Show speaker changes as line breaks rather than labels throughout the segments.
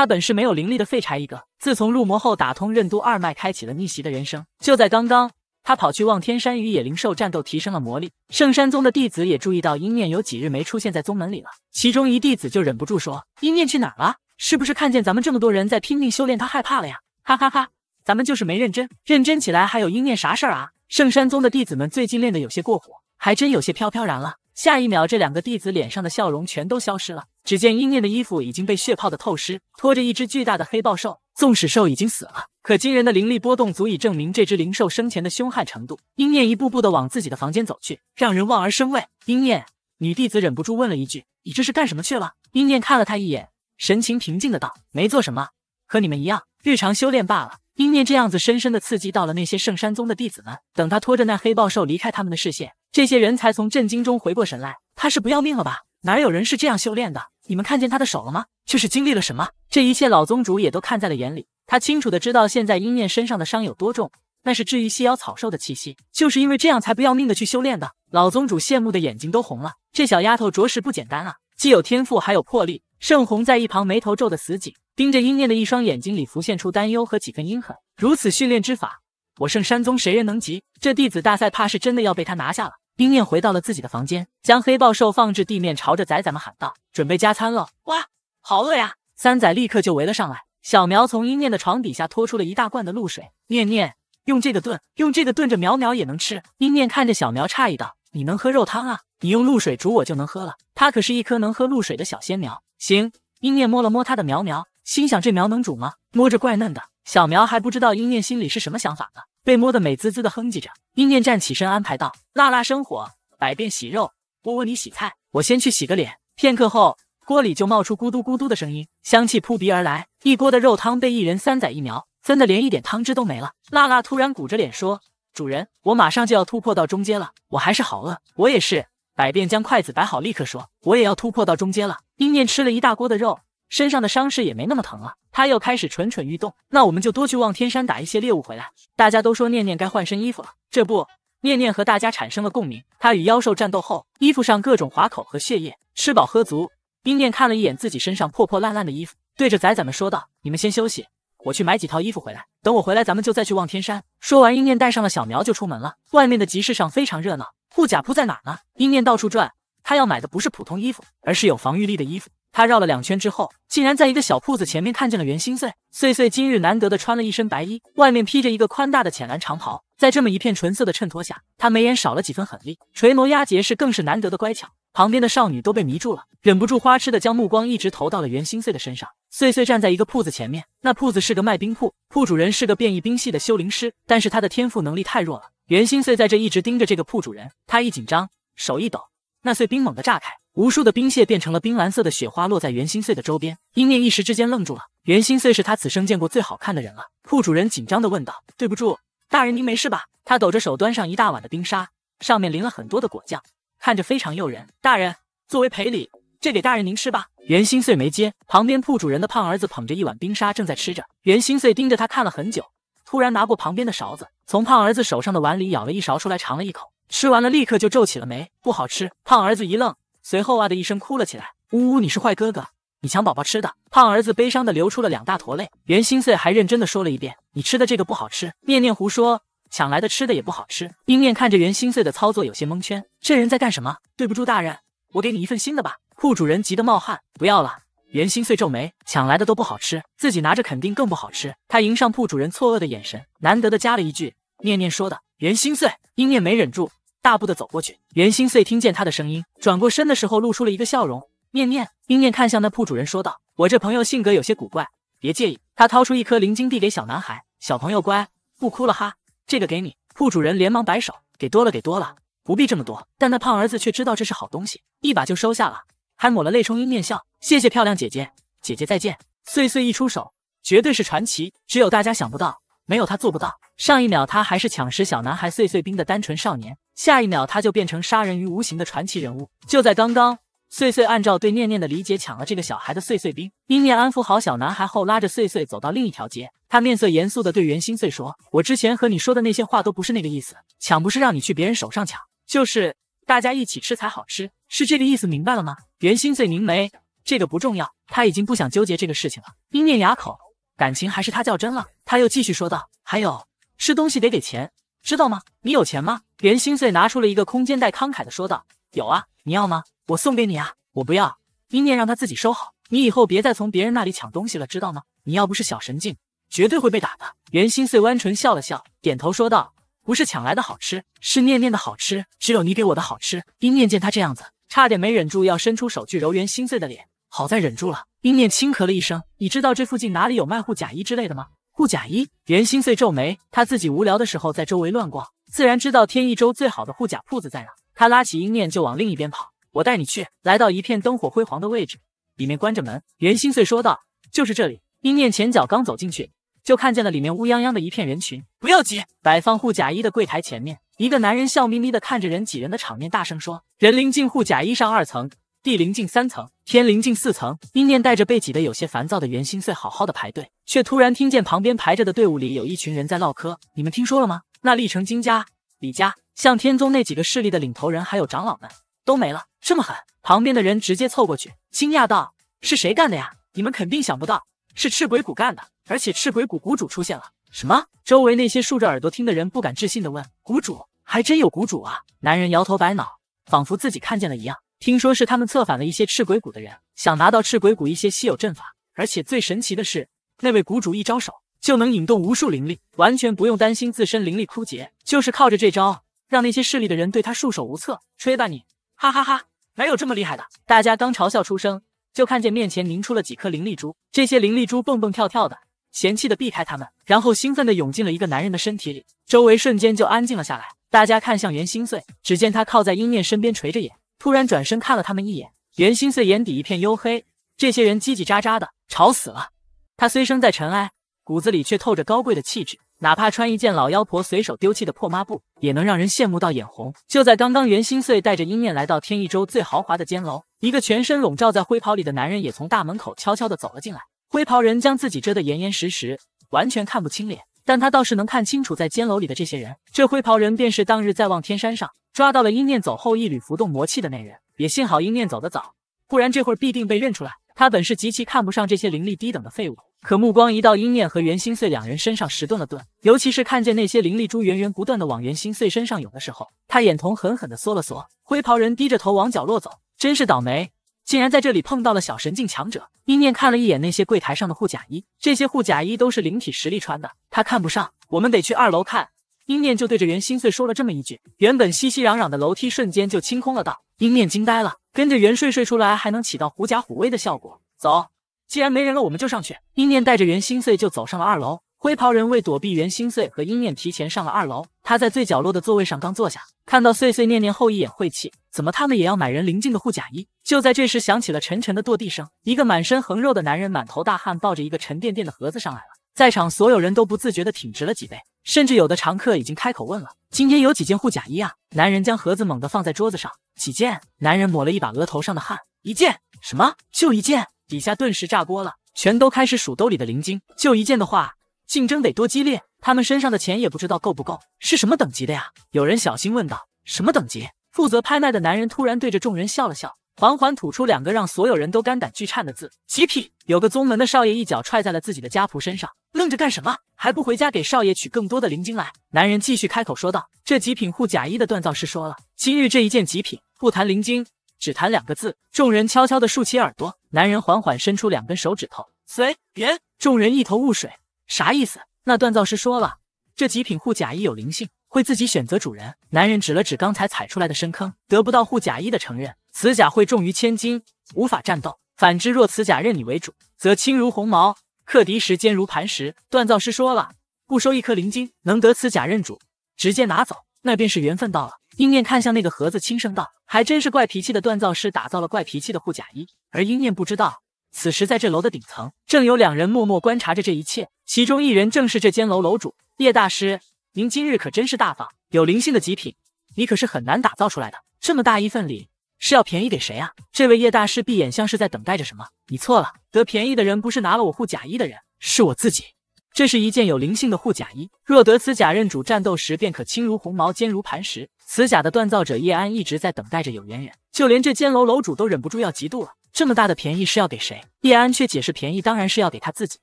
他本是没有灵力的废柴一个，自从入魔后打通任督二脉，开启了逆袭的人生。就在刚刚，他跑去望天山与野灵兽战斗，提升了魔力。圣山宗的弟子也注意到英念有几日没出现在宗门里了，其中一弟子就忍不住说：“英念去哪儿了？是不是看见咱们这么多人在拼命修炼，他害怕了呀？”哈哈哈，咱们就是没认真，认真起来还有英念啥事儿啊？圣山宗的弟子们最近练得有些过火，还真有些飘飘然了。下一秒，这两个弟子脸上的笑容全都消失了。只见鹰念的衣服已经被血泡的透湿，拖着一只巨大的黑豹兽。纵使兽已经死了，可惊人的灵力波动足以证明这只灵兽生前的凶悍程度。鹰念一步步的往自己的房间走去，让人望而生畏。鹰念女弟子忍不住问了一句：“你这是干什么去了？”鹰念看了他一眼，神情平静的道：“没做什么，和你们一样日常修炼罢了。”鹰念这样子深深的刺激到了那些圣山宗的弟子们。等他拖着那黑豹兽离开他们的视线，这些人才从震惊中回过神来。他是不要命了吧？哪有人是这样修炼的？你们看见他的手了吗？这是经历了什么？这一切老宗主也都看在了眼里，他清楚的知道现在英念身上的伤有多重，那是治愈细妖草兽的气息，就是因为这样才不要命的去修炼的。老宗主羡慕的眼睛都红了，这小丫头着实不简单啊，既有天赋，还有魄力。盛红在一旁眉头皱得死紧，盯着英念的一双眼睛里浮现出担忧和几分阴狠。如此训练之法，我圣山宗谁人能及？这弟子大赛怕是真的要被他拿下了。英念回到了自己的房间，将黑豹兽放置地面，朝着仔仔们喊道：“准备加餐喽！”哇，好饿呀！三仔立刻就围了上来。小苗从英念的床底下拖出了一大罐的露水，念念用这个炖，用这个炖着苗苗也能吃。英念看着小苗，诧异道：“你能喝肉汤啊？你用露水煮我就能喝了。”它可是一颗能喝露水的小仙苗。行，英念摸了摸他的苗苗，心想这苗能煮吗？摸着怪嫩的。小苗还不知道英念心里是什么想法呢。被摸得美滋滋的，哼唧着。应念站起身，安排道：“辣辣生火，百变洗肉，窝窝你洗菜，我先去洗个脸。”片刻后，锅里就冒出咕嘟咕嘟的声音，香气扑鼻而来。一锅的肉汤被一人三仔一苗分的连一点汤汁都没了。辣辣突然鼓着脸说：“主人，我马上就要突破到中阶了，我还是好饿。”我也是。百变将筷子摆好，立刻说：“我也要突破到中阶了。”应念吃了一大锅的肉。身上的伤势也没那么疼了，他又开始蠢蠢欲动。那我们就多去望天山打一些猎物回来。大家都说念念该换身衣服了，这不，念念和大家产生了共鸣。他与妖兽战斗后，衣服上各种划口和血液。吃饱喝足，英念看了一眼自己身上破破烂烂的衣服，对着仔仔们说道：“你们先休息，我去买几套衣服回来。等我回来，咱们就再去望天山。”说完，英念带上了小苗就出门了。外面的集市上非常热闹，护甲铺在哪呢？英念到处转，他要买的不是普通衣服，而是有防御力的衣服。他绕了两圈之后，竟然在一个小铺子前面看见了袁心碎。碎碎今日难得的穿了一身白衣，外面披着一个宽大的浅蓝长袍，在这么一片纯色的衬托下，他眉眼少了几分狠厉，垂眸压睫是更是难得的乖巧。旁边的少女都被迷住了，忍不住花痴的将目光一直投到了袁心碎的身上。碎碎站在一个铺子前面，那铺子是个卖冰铺，铺主人是个变异冰系的修灵师，但是他的天赋能力太弱了。袁心碎在这一直盯着这个铺主人，他一紧张，手一抖，那碎冰猛地炸开。无数的冰屑变成了冰蓝色的雪花，落在袁心碎的周边。英念一时之间愣住了。袁心碎是他此生见过最好看的人了。铺主人紧张地问道：“对不住，大人，您没事吧？”他抖着手端上一大碗的冰沙，上面淋了很多的果酱，看着非常诱人。大人，作为赔礼，这给大人您吃吧。袁心碎没接。旁边铺主人的胖儿子捧着一碗冰沙，正在吃着。袁心碎盯着他看了很久，突然拿过旁边的勺子，从胖儿子手上的碗里舀了一勺出来，尝了一口。吃完了，立刻就皱起了眉，不好吃。胖儿子一愣。随后啊的一声哭了起来，呜呜，你是坏哥哥，你抢宝宝吃的。胖儿子悲伤的流出了两大坨泪。袁心碎还认真的说了一遍，你吃的这个不好吃。念念胡说，抢来的吃的也不好吃。英念看着袁心碎的操作有些蒙圈，这人在干什么？对不住大人，我给你一份新的吧。铺主人急得冒汗，不要了。袁心碎皱眉，抢来的都不好吃，自己拿着肯定更不好吃。他迎上铺主人错愕的眼神，难得的加了一句，念念说的。袁心碎，英念没忍住。大步的走过去，袁心碎听见他的声音，转过身的时候露出了一个笑容。念念，英念看向那铺主人说道：“我这朋友性格有些古怪，别介意。”他掏出一颗灵晶递给小男孩：“小朋友乖，不哭了哈，这个给你。”铺主人连忙摆手：“给多了，给多了，不必这么多。”但那胖儿子却知道这是好东西，一把就收下了，还抹了泪冲英念笑：“谢谢漂亮姐姐，姐姐再见。”碎碎一出手，绝对是传奇，只有大家想不到。没有他做不到。上一秒他还是抢食小男孩碎碎冰的单纯少年，下一秒他就变成杀人于无形的传奇人物。就在刚刚，碎碎按照对念念的理解抢了这个小孩的碎碎冰。英念安抚好小男孩后，拉着碎碎走到另一条街。他面色严肃地对袁心碎说：“我之前和你说的那些话都不是那个意思，抢不是让你去别人手上抢，就是大家一起吃才好吃，是这个意思，明白了吗？”袁心碎凝眉：“这个不重要，他已经不想纠结这个事情了。”英念哑口。感情还是他较真了，他又继续说道：“还有吃东西得给钱，知道吗？你有钱吗？”袁心碎拿出了一个空间袋，慷慨的说道：“有啊，你要吗？我送给你啊，我不要。”殷念让他自己收好，你以后别再从别人那里抢东西了，知道吗？你要不是小神经，绝对会被打的。袁心碎弯唇笑了笑，点头说道：“不是抢来的好吃，是念念的好吃，只有你给我的好吃。”殷念见他这样子，差点没忍住要伸出手去揉袁心碎的脸。好在忍住了，英念轻咳了一声。你知道这附近哪里有卖护甲衣之类的吗？护甲衣，袁心碎皱眉。他自己无聊的时候在周围乱逛，自然知道天一洲最好的护甲铺子在哪。他拉起英念就往另一边跑，我带你去。来到一片灯火辉煌的位置，里面关着门。袁心碎说道：“就是这里。”英念前脚刚走进去，就看见了里面乌泱泱的一片人群。不要急，摆放护甲衣的柜台前面，一个男人笑眯眯的看着人挤人的场面，大声说：“人临近护甲衣，上二层。”地灵境三层，天灵境四层。阴念带着被挤得有些烦躁的袁心碎，好好的排队，却突然听见旁边排着的队伍里有一群人在唠嗑：“你们听说了吗？那历城金家、李家、向天宗那几个势力的领头人，还有长老们都没了，这么狠！”旁边的人直接凑过去，惊讶道：“是谁干的呀？你们肯定想不到，是赤鬼谷干的，而且赤鬼谷谷主出现了！”什么？周围那些竖着耳朵听的人不敢置信地问：“谷主？还真有谷主啊？”男人摇头摆脑，仿佛自己看见了一样。听说是他们策反了一些赤鬼谷的人，想拿到赤鬼谷一些稀有阵法。而且最神奇的是，那位谷主一招手就能引动无数灵力，完全不用担心自身灵力枯竭。就是靠着这招，让那些势力的人对他束手无策。吹吧你，哈哈哈！哪有这么厉害的？大家刚嘲笑出声，就看见面前凝出了几颗灵力珠。这些灵力珠蹦蹦跳跳的，嫌弃的避开他们，然后兴奋的涌进了一个男人的身体里。周围瞬间就安静了下来。大家看向袁心碎，只见他靠在英念身边，垂着眼。突然转身看了他们一眼，袁心碎眼底一片幽黑。这些人叽叽喳喳的，吵死了。他虽生在尘埃，骨子里却透着高贵的气质，哪怕穿一件老妖婆随手丢弃的破抹布，也能让人羡慕到眼红。就在刚刚，袁心碎带着鹰念来到天意洲最豪华的监牢，一个全身笼罩在灰袍里的男人也从大门口悄悄的走了进来。灰袍人将自己遮得严严实实，完全看不清脸。但他倒是能看清楚，在监楼里的这些人。这灰袍人便是当日在望天山上抓到了英念走后一缕浮动魔气的那人。也幸好英念走得早，不然这会儿必定被认出来。他本是极其看不上这些灵力低等的废物，可目光一到英念和袁心碎两人身上时顿了顿，尤其是看见那些灵力珠源源不断的往袁心碎身上涌的时候，他眼瞳狠狠的缩了缩。灰袍人低着头往角落走，真是倒霉。竟然在这里碰到了小神境强者！英念看了一眼那些柜台上的护甲衣，这些护甲衣都是灵体实力穿的，他看不上。我们得去二楼看。英念就对着袁心碎说了这么一句。原本熙熙攘攘的楼梯瞬间就清空了，道。英念惊呆了，跟着袁睡睡出来还能起到狐假虎威的效果。走，既然没人了，我们就上去。英念带着袁心碎就走上了二楼。灰袍人为躲避袁心碎和英念，提前上了二楼。他在最角落的座位上刚坐下，看到碎碎念念后一眼晦气，怎么他们也要买人灵境的护甲衣？就在这时，响起了沉沉的跺地声。一个满身横肉的男人，满头大汗，抱着一个沉甸甸的盒子上来了。在场所有人都不自觉的挺直了几背，甚至有的常客已经开口问了：“今天有几件护甲衣啊？”男人将盒子猛地放在桌子上，几件？男人抹了一把额头上的汗，一件？什么？就一件？底下顿时炸锅了，全都开始数兜里的灵晶。就一件的话。竞争得多激烈！他们身上的钱也不知道够不够，是什么等级的呀？有人小心问道。什么等级？负责拍卖的男人突然对着众人笑了笑，缓缓吐出两个让所有人都肝胆俱颤的字：极品。有个宗门的少爷一脚踹在了自己的家仆身上，愣着干什么？还不回家给少爷取更多的灵晶来？男人继续开口说道：“这极品护甲衣的锻造师说了，今日这一件极品，不谈灵晶，只谈两个字。”众人悄悄地竖起耳朵。男人缓缓伸出两根手指头，随缘。众人一头雾水。啥意思？那锻造师说了，这极品护甲衣有灵性，会自己选择主人。男人指了指刚才踩出来的深坑，得不到护甲衣的承认，此甲会重于千斤，无法战斗。反之，若此甲任你为主，则轻如鸿毛，克敌时坚如磐石。锻造师说了，不收一颗灵晶，能得此甲认主，直接拿走，那便是缘分到了。英念看向那个盒子，轻声道：“还真是怪脾气的锻造师打造了怪脾气的护甲衣。”而英念不知道。此时，在这楼的顶层，正有两人默默观察着这一切。其中一人正是这间楼楼主叶大师。您今日可真是大方，有灵性的极品，你可是很难打造出来的。这么大一份礼，是要便宜给谁啊？这位叶大师闭眼，像是在等待着什么。你错了，得便宜的人不是拿了我护甲衣的人，是我自己。这是一件有灵性的护甲衣，若得此甲刃主，战斗时便可轻如鸿毛，坚如磐石。此甲的锻造者叶安一直在等待着有缘人，就连这间楼楼主都忍不住要嫉妒了。这么大的便宜是要给谁？叶安却解释，便宜当然是要给他自己。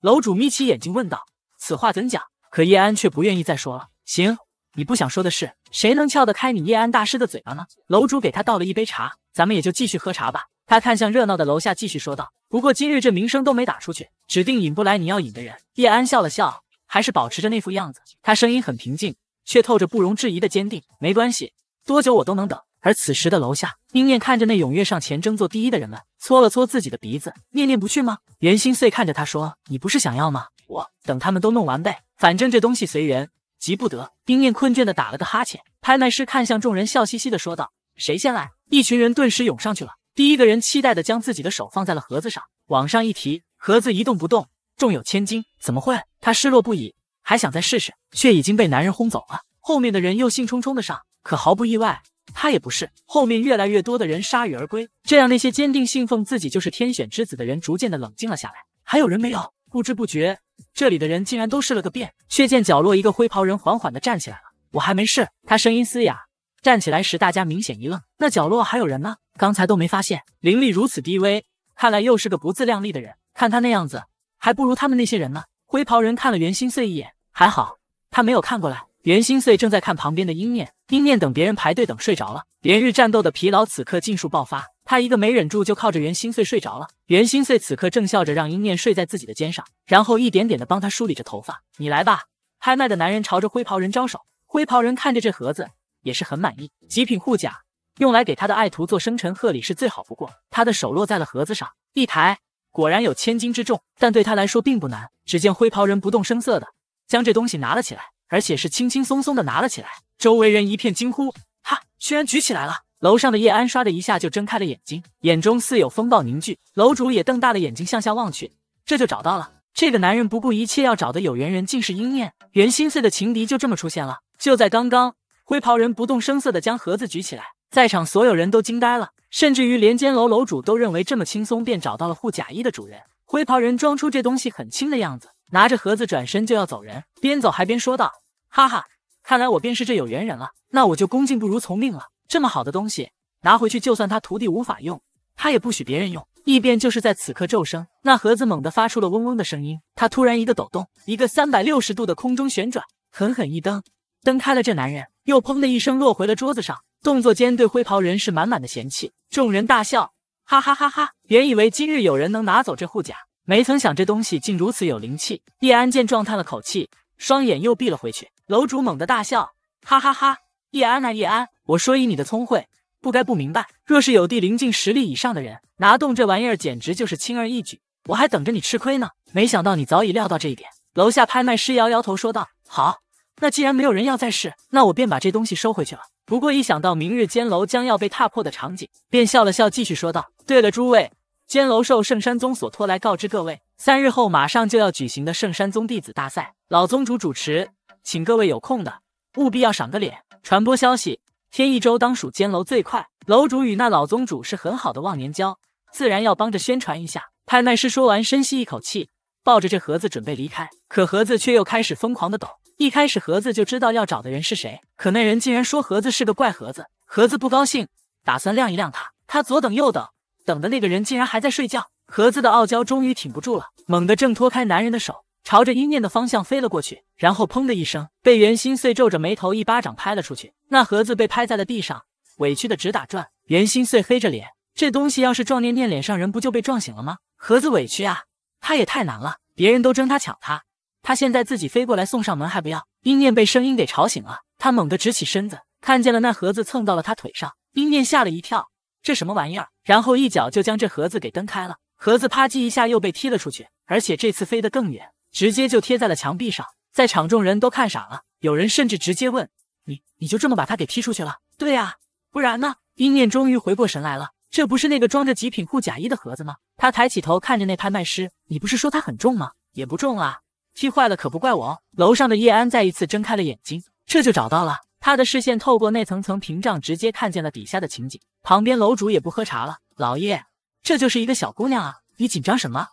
楼主眯起眼睛问道：“此话怎讲？”可叶安却不愿意再说了。行，你不想说的是，谁能撬得开你叶安大师的嘴巴呢？楼主给他倒了一杯茶，咱们也就继续喝茶吧。他看向热闹的楼下，继续说道：“不过今日这名声都没打出去，指定引不来你要引的人。”叶安笑了笑，还是保持着那副样子。他声音很平静，却透着不容置疑的坚定。没关系，多久我都能等。而此时的楼下，丁念看着那踊跃上前争做第一的人们，搓了搓自己的鼻子，念念不去吗？袁心碎看着他说：“你不是想要吗？我等他们都弄完呗，反正这东西随缘，急不得。”丁念困倦的打了个哈欠。拍卖师看向众人，笑嘻嘻的说道：“谁先来？”一群人顿时涌上去了。第一个人期待的将自己的手放在了盒子上，往上一提，盒子一动不动，重有千斤，怎么会？他失落不已，还想再试试，却已经被男人轰走了。后面的人又兴冲冲的上，可毫不意外。他也不是。后面越来越多的人铩羽而归，这样那些坚定信奉自己就是天选之子的人逐渐的冷静了下来。还有人没有？不知不觉，这里的人竟然都试了个遍。却见角落一个灰袍人缓缓的站起来了。我还没试。他声音嘶哑。站起来时，大家明显一愣。那角落还有人呢？刚才都没发现。灵力如此低微，看来又是个不自量力的人。看他那样子，还不如他们那些人呢。灰袍人看了袁心碎一眼，还好他没有看过来。袁心碎正在看旁边的樱念，樱念等别人排队等睡着了，连日战斗的疲劳此刻尽数爆发，他一个没忍住就靠着袁心碎睡着了。袁心碎此刻正笑着让樱念睡在自己的肩上，然后一点点的帮他梳理着头发。你来吧。拍卖的男人朝着灰袍人招手，灰袍人看着这盒子也是很满意，极品护甲，用来给他的爱徒做生辰贺礼是最好不过。他的手落在了盒子上，一抬，果然有千斤之重，但对他来说并不难。只见灰袍人不动声色的将这东西拿了起来。而且是轻轻松松的拿了起来，周围人一片惊呼，哈，居然举起来了！楼上的叶安唰的一下就睁开了眼睛，眼中似有风暴凝聚。楼主也瞪大了眼睛向下望去，这就找到了，这个男人不顾一切要找的有缘人，竟是英念。原心碎的情敌就这么出现了。就在刚刚，灰袍人不动声色的将盒子举起来，在场所有人都惊呆了，甚至于连监楼楼主都认为这么轻松便找到了护甲衣的主人。灰袍人装出这东西很轻的样子。拿着盒子转身就要走人，边走还边说道：“哈哈，看来我便是这有缘人了，那我就恭敬不如从命了。这么好的东西拿回去，就算他徒弟无法用，他也不许别人用。”异变就是在此刻骤生，那盒子猛地发出了嗡嗡的声音，他突然一个抖动，一个三百六十度的空中旋转，狠狠一蹬，蹬开了这男人，又砰的一声落回了桌子上，动作间对灰袍人是满满的嫌弃。众人大笑，哈哈哈哈！原以为今日有人能拿走这护甲。没曾想这东西竟如此有灵气。叶安见状叹了口气，双眼又闭了回去。楼主猛地大笑，哈哈哈！叶安啊叶安，我说以你的聪慧，不该不明白。若是有地灵境实力以上的人拿动这玩意儿，简直就是轻而易举。我还等着你吃亏呢，没想到你早已料到这一点。楼下拍卖师摇摇头说道：“好，那既然没有人要再试，那我便把这东西收回去了。”不过一想到明日监楼将要被踏破的场景，便笑了笑，继续说道：“对了，诸位。”监楼受圣山宗所托，来告知各位，三日后马上就要举行的圣山宗弟子大赛，老宗主主持，请各位有空的务必要赏个脸，传播消息。天一周当属监楼最快，楼主与那老宗主是很好的忘年交，自然要帮着宣传一下。拍卖师说完，深吸一口气，抱着这盒子准备离开，可盒子却又开始疯狂的抖。一开始盒子就知道要找的人是谁，可那人竟然说盒子是个怪盒子，盒子不高兴，打算晾一晾他。他左等右等。等的那个人竟然还在睡觉，盒子的傲娇终于挺不住了，猛地挣脱开男人的手，朝着阴念的方向飞了过去，然后砰的一声，被袁心碎皱着眉头一巴掌拍了出去。那盒子被拍在了地上，委屈的直打转。袁心碎黑着脸，这东西要是撞念念脸上，人不就被撞醒了吗？盒子委屈啊，他也太难了，别人都争他抢他，他现在自己飞过来送上门还不要。阴念被声音给吵醒了，他猛地直起身子，看见了那盒子蹭到了他腿上，阴念吓了一跳。这什么玩意儿？然后一脚就将这盒子给蹬开了，盒子啪叽一下又被踢了出去，而且这次飞得更远，直接就贴在了墙壁上。在场众人都看傻了，有人甚至直接问：“你，你就这么把它给踢出去了？”“对呀，不然呢？”英念终于回过神来了，这不是那个装着极品护甲衣的盒子吗？他抬起头看着那拍卖师：“你不是说它很重吗？也不重啊，踢坏了可不怪我哦。”楼上的叶安再一次睁开了眼睛，这就找到了。他的视线透过那层层屏障，直接看见了底下的情景。旁边楼主也不喝茶了。老爷，这就是一个小姑娘啊，你紧张什么？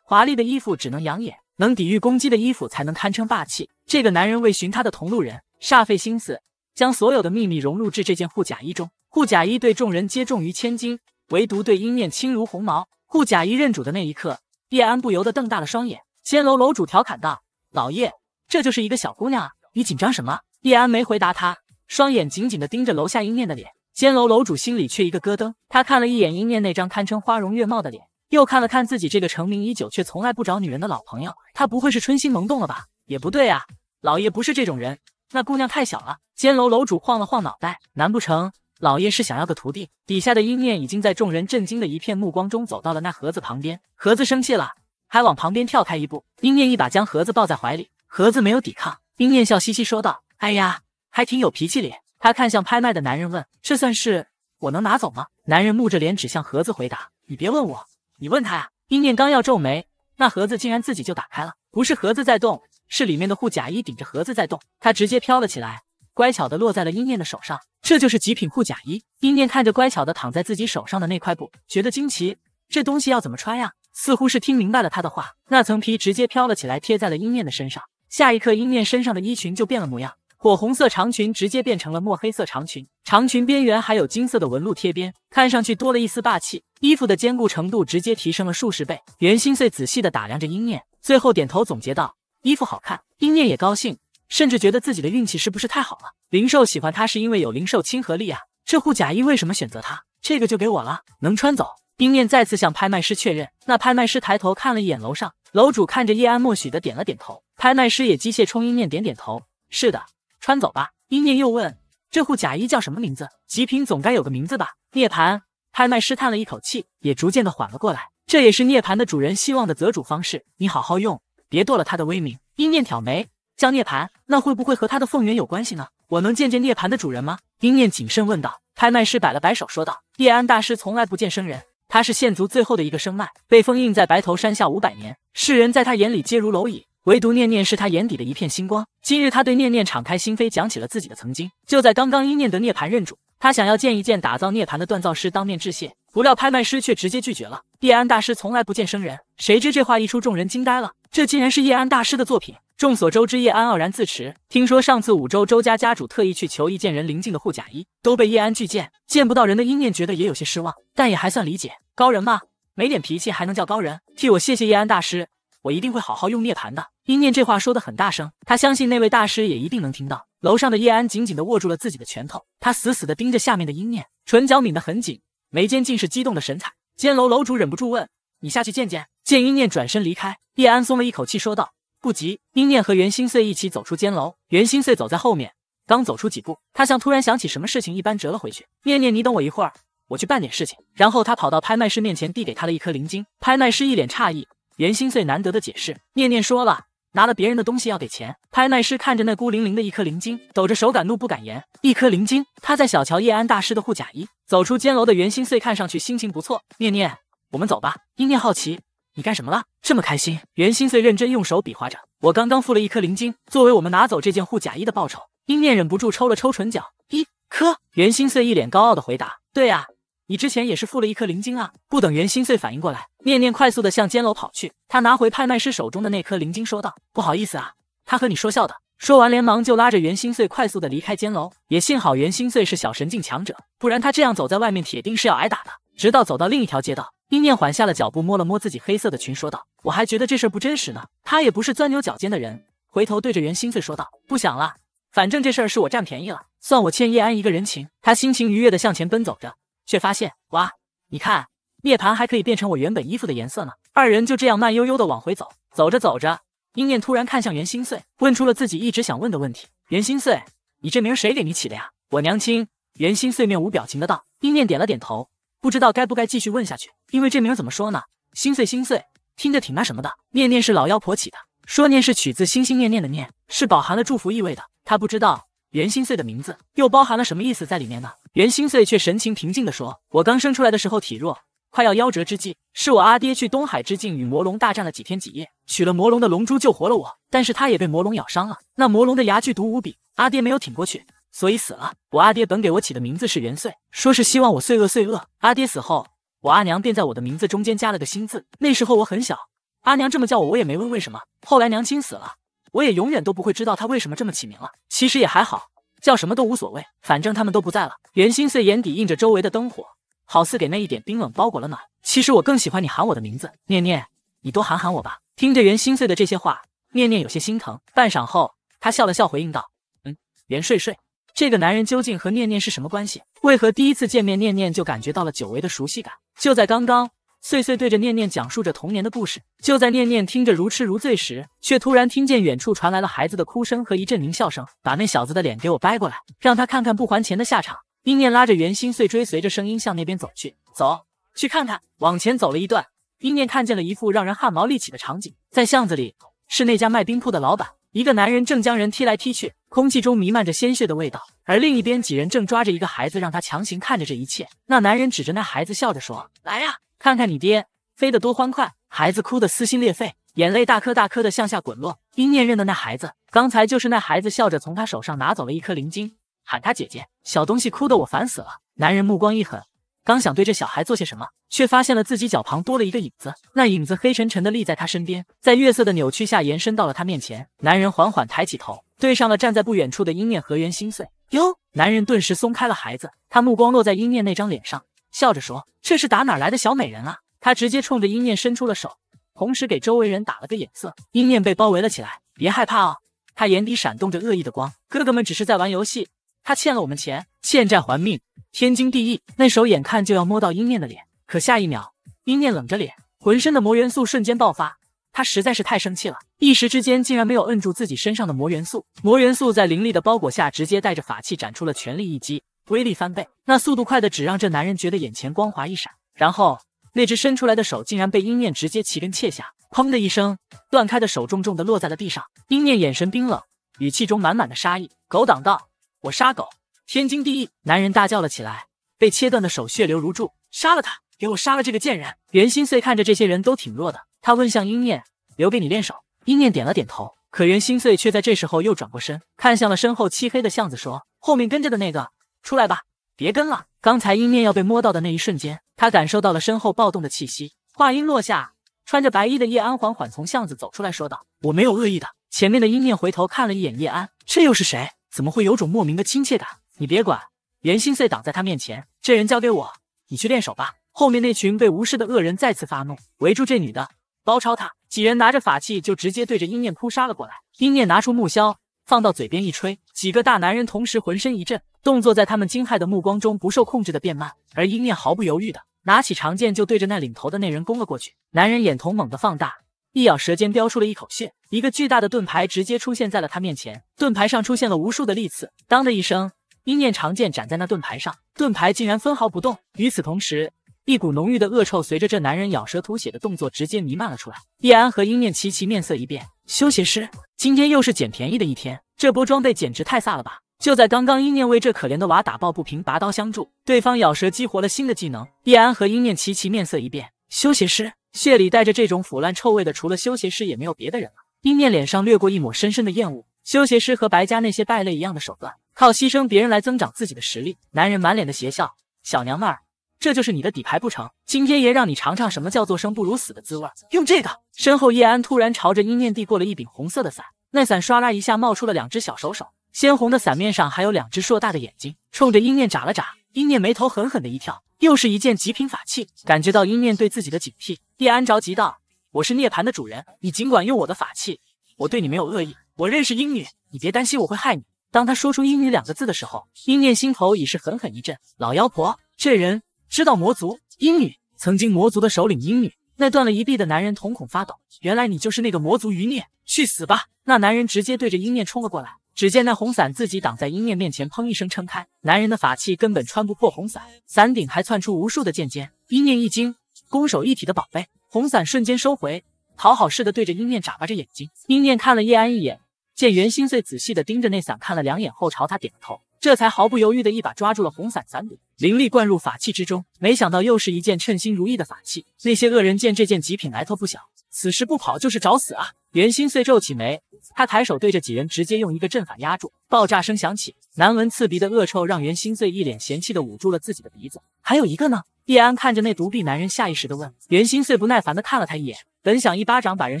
华丽的衣服只能养眼，能抵御攻击的衣服才能堪称霸气。这个男人为寻他的同路人，煞费心思，将所有的秘密融入至这件护甲衣中。护甲衣对众人皆重于千斤，唯独对鹰念轻如鸿毛。护甲衣认主的那一刻，叶安不由得瞪大了双眼。仙楼楼主调侃道：“老爷，这就是一个小姑娘啊，你紧张什么？”叶安没回答他，双眼紧紧地盯着楼下英念的脸。监楼楼主心里却一个咯噔，他看了一眼英念那张堪称花容月貌的脸，又看了看自己这个成名已久却从来不找女人的老朋友，他不会是春心萌动了吧？也不对啊，老爷不是这种人。那姑娘太小了。监楼楼主晃了晃脑袋，难不成老爷是想要个徒弟？底下的英念已经在众人震惊的一片目光中走到了那盒子旁边。盒子生气了，还往旁边跳开一步。英念一把将盒子抱在怀里，盒子没有抵抗。英念笑嘻嘻说道。哎呀，还挺有脾气哩！他看向拍卖的男人问：“这算是我能拿走吗？”男人木着脸指向盒子回答：“你别问我，你问他呀！”英念刚要皱眉，那盒子竟然自己就打开了，不是盒子在动，是里面的护甲衣顶着盒子在动，他直接飘了起来，乖巧的落在了英念的手上。这就是极品护甲衣。英念看着乖巧的躺在自己手上的那块布，觉得惊奇，这东西要怎么穿呀？似乎是听明白了他的话，那层皮直接飘了起来，贴在了英念的身上。下一刻，英念身上的衣裙就变了模样。火红色长裙直接变成了墨黑色长裙，长裙边缘还有金色的纹路贴边，看上去多了一丝霸气。衣服的坚固程度直接提升了数十倍。袁心碎仔细的打量着英念，最后点头总结道：衣服好看。英念也高兴，甚至觉得自己的运气是不是太好了？灵兽喜欢他是因为有灵兽亲和力啊。这护甲衣为什么选择他？这个就给我了，能穿走。英念再次向拍卖师确认。那拍卖师抬头看了一眼楼上，楼主看着叶安默许的点了点头，拍卖师也机械冲英念点点头：是的。穿走吧。阴念又问：“这户假衣叫什么名字？极品总该有个名字吧？”涅槃拍卖师叹了一口气，也逐渐的缓了过来。这也是涅槃的主人希望的择主方式。你好好用，别堕了他的威名。阴念挑眉：“叫涅槃，那会不会和他的凤元有关系呢？”我能见见涅槃的主人吗？阴念谨慎问道。拍卖师摆了摆手，说道：“叶安大师从来不见生人，他是现族最后的一个生脉，被封印在白头山下五百年，世人在他眼里皆如蝼蚁。”唯独念念是他眼底的一片星光。今日他对念念敞开心扉，讲起了自己的曾经。就在刚刚，阴念得涅槃认主，他想要见一见打造涅槃的锻造师，当面致谢。不料拍卖师却直接拒绝了。叶安大师从来不见生人。谁知这话一出，众人惊呆了。这竟然是叶安大师的作品。众所周知，叶安傲然自持。听说上次五州周家家主特意去求一件人灵境的护甲衣，都被叶安拒见。见不到人的殷念觉得也有些失望，但也还算理解。高人嘛，没点脾气还能叫高人？替我谢谢叶安大师，我一定会好好用涅槃的。英念这话说的很大声，他相信那位大师也一定能听到。楼上的叶安紧紧的握住了自己的拳头，他死死的盯着下面的英念，唇角抿得很紧，眉间尽是激动的神采。监楼楼主忍不住问：“你下去见见。”见英念转身离开，叶安松了一口气，说道：“不急。”英念和袁心碎一起走出监楼，袁心碎走在后面，刚走出几步，他像突然想起什么事情一般折了回去。念念，你等我一会儿，我去办点事情。然后他跑到拍卖师面前，递给他了一颗灵晶。拍卖师一脸诧异，袁心碎难得的解释：“念念说了。”拿了别人的东西要给钱，拍卖师看着那孤零零的一颗灵晶，走着手敢怒不敢言。一颗灵晶，他在小瞧叶安大师的护甲衣。走出监楼的袁心碎看上去心情不错，念念，我们走吧。英念好奇，你干什么了？这么开心？袁心碎认真用手比划着，我刚刚付了一颗灵晶，作为我们拿走这件护甲衣的报酬。英念忍不住抽了抽唇角，一颗。袁心碎一脸高傲的回答，对呀。你之前也是付了一颗灵晶啊！不等袁心碎反应过来，念念快速的向监楼跑去。他拿回拍卖师手中的那颗灵晶，说道：“不好意思啊，他和你说笑的。”说完，连忙就拉着袁心碎快速的离开监楼。也幸好袁心碎是小神境强者，不然他这样走在外面，铁定是要挨打的。直到走到另一条街道，一念缓下了脚步，摸了摸自己黑色的裙，说道：“我还觉得这事不真实呢。他也不是钻牛角尖的人。”回头对着袁心碎说道：“不想了，反正这事儿是我占便宜了，算我欠叶安一个人情。”他心情愉悦的向前奔走着。却发现哇，你看，涅盘还可以变成我原本衣服的颜色呢。二人就这样慢悠悠的往回走，走着走着，英念突然看向袁心碎，问出了自己一直想问的问题：“袁心碎，你这名谁给你起的呀？”“我娘亲。”袁心碎面无表情的道。英念点了点头，不知道该不该继续问下去，因为这名怎么说呢？心碎心碎，听着挺那什么的。念念是老妖婆起的，说念是取自心心念念的念，是饱含了祝福意味的。他不知道。袁心碎的名字又包含了什么意思在里面呢？袁心碎却神情平静地说：“我刚生出来的时候体弱，快要夭折之际，是我阿爹去东海之境与魔龙大战了几天几夜，取了魔龙的龙珠救活了我。但是他也被魔龙咬伤了，那魔龙的牙剧毒无比，阿爹没有挺过去，所以死了。我阿爹本给我起的名字是元岁，说是希望我岁恶岁恶。阿爹死后，我阿娘便在我的名字中间加了个心字。那时候我很小，阿娘这么叫我，我也没问为什么。后来娘亲死了。”我也永远都不会知道他为什么这么起名了。其实也还好，叫什么都无所谓，反正他们都不在了。袁心碎眼底映着周围的灯火，好似给那一点冰冷包裹了暖。其实我更喜欢你喊我的名字，念念，你多喊喊我吧。听着袁心碎的这些话，念念有些心疼。半晌后，他笑了笑回应道：“嗯，袁睡睡，这个男人究竟和念念是什么关系？为何第一次见面，念念就感觉到了久违的熟悉感？就在刚刚。”岁岁对着念念讲述着童年的故事，就在念念听着如痴如醉时，却突然听见远处传来了孩子的哭声和一阵狞笑声。把那小子的脸给我掰过来，让他看看不还钱的下场。冰念拉着袁心碎，追随着声音向那边走去，走去看看。往前走了一段，冰念看见了一副让人汗毛立起的场景，在巷子里是那家卖冰铺的老板，一个男人正将人踢来踢去。空气中弥漫着鲜血的味道，而另一边几人正抓着一个孩子，让他强行看着这一切。那男人指着那孩子笑着说：“来呀，看看你爹飞得多欢快。”孩子哭得撕心裂肺，眼泪大颗大颗的向下滚落。殷念认的那孩子，刚才就是那孩子笑着从他手上拿走了一颗灵晶，喊他姐姐。小东西哭得我烦死了。男人目光一狠，刚想对这小孩做些什么，却发现了自己脚旁多了一个影子。那影子黑沉沉的立在他身边，在月色的扭曲下延伸到了他面前。男人缓缓抬起头。对上了站在不远处的鹰念和源心碎哟，男人顿时松开了孩子，他目光落在鹰念那张脸上，笑着说：“这是打哪来的小美人啊？”他直接冲着鹰念伸出了手，同时给周围人打了个眼色。鹰念被包围了起来，别害怕哦。他眼底闪动着恶意的光，哥哥们只是在玩游戏，他欠了我们钱，欠债还命，天经地义。那手眼看就要摸到鹰念的脸，可下一秒，鹰念冷着脸，浑身的魔元素瞬间爆发。他实在是太生气了，一时之间竟然没有摁住自己身上的魔元素，魔元素在灵力的包裹下，直接带着法器展出了全力一击，威力翻倍。那速度快的，只让这男人觉得眼前光华一闪，然后那只伸出来的手竟然被鹰念直接齐根切下，砰的一声，断开的手重重的落在了地上。鹰念眼神冰冷，语气中满满的杀意：“狗挡道，我杀狗，天经地义。”男人大叫了起来，被切断的手血流如注：“杀了他，给我杀了这个贱人！”袁心碎看着这些人都挺弱的。他问向英念：“留给你练手。”英念点了点头。可元心碎却在这时候又转过身，看向了身后漆黑的巷子，说：“后面跟着的那个，出来吧，别跟了。”刚才英念要被摸到的那一瞬间，他感受到了身后暴动的气息。话音落下，穿着白衣的叶安缓缓从巷子走出来，说道：“我没有恶意的。”前面的英念回头看了一眼叶安，这又是谁？怎么会有种莫名的亲切感？你别管，袁心碎挡在他面前，这人交给我，你去练手吧。后面那群被无视的恶人再次发怒，围住这女的。包抄他！几人拿着法器就直接对着鹰念扑杀了过来。鹰念拿出木箫，放到嘴边一吹，几个大男人同时浑身一震，动作在他们惊骇的目光中不受控制的变慢。而鹰念毫不犹豫的拿起长剑就对着那领头的那人攻了过去。男人眼瞳猛地放大，一咬舌尖飙出了一口血，一个巨大的盾牌直接出现在了他面前，盾牌上出现了无数的利刺。当的一声，鹰念长剑斩在那盾牌上，盾牌竟然分毫不动。与此同时，一股浓郁的恶臭随着这男人咬舌吐血的动作直接弥漫了出来。叶安和英念齐齐面色一变，修鞋师，今天又是捡便宜的一天，这波装备简直太飒了吧！就在刚刚，英念为这可怜的娃打抱不平，拔刀相助，对方咬舌激活了新的技能。叶安和英念齐齐面色一变，修鞋师，血里带着这种腐烂臭味的，除了修鞋师也没有别的人了。英念脸上掠过一抹深深的厌恶，修鞋师和白家那些败类一样的手段，靠牺牲别人来增长自己的实力。男人满脸的邪笑，小娘们儿。这就是你的底牌不成？今天爷让你尝尝什么叫做生不如死的滋味。用这个！身后叶安突然朝着鹰念递过了一柄红色的伞，那伞唰啦一下冒出了两只小手手，鲜红的伞面上还有两只硕大的眼睛，冲着鹰念眨了眨。鹰念眉头狠狠的一跳，又是一件极品法器。感觉到鹰念对自己的警惕，叶安着急道：“我是涅槃的主人，你尽管用我的法器，我对你没有恶意。我认识英女，你别担心我会害你。”当他说出“英女”两个字的时候，鹰念心头已是狠狠一震。老妖婆，这人。知道魔族鹰女曾经魔族的首领鹰女，那断了一臂的男人瞳孔发抖。原来你就是那个魔族余孽，去死吧！那男人直接对着鹰念冲了过来。只见那红伞自己挡在鹰念面前，砰一声撑开，男人的法器根本穿不破红伞，伞顶还窜出无数的剑尖。鹰念一惊，攻守一体的宝贝，红伞瞬间收回，讨好似的对着鹰念眨巴着眼睛。鹰念看了叶安一眼，见袁心碎仔细的盯着那伞看了两眼后，朝他点了头。这才毫不犹豫地一把抓住了红伞伞柄，灵力灌入法器之中。没想到又是一件称心如意的法器。那些恶人见这件极品来头不小，此时不跑就是找死啊！袁心碎皱起眉，他抬手对着几人直接用一个阵法压住。爆炸声响起，难闻刺鼻的恶臭让袁心碎一脸嫌弃地捂住了自己的鼻子。还有一个呢？叶安看着那独臂男人，下意识地问。袁心碎不耐烦地看了他一眼，本想一巴掌把人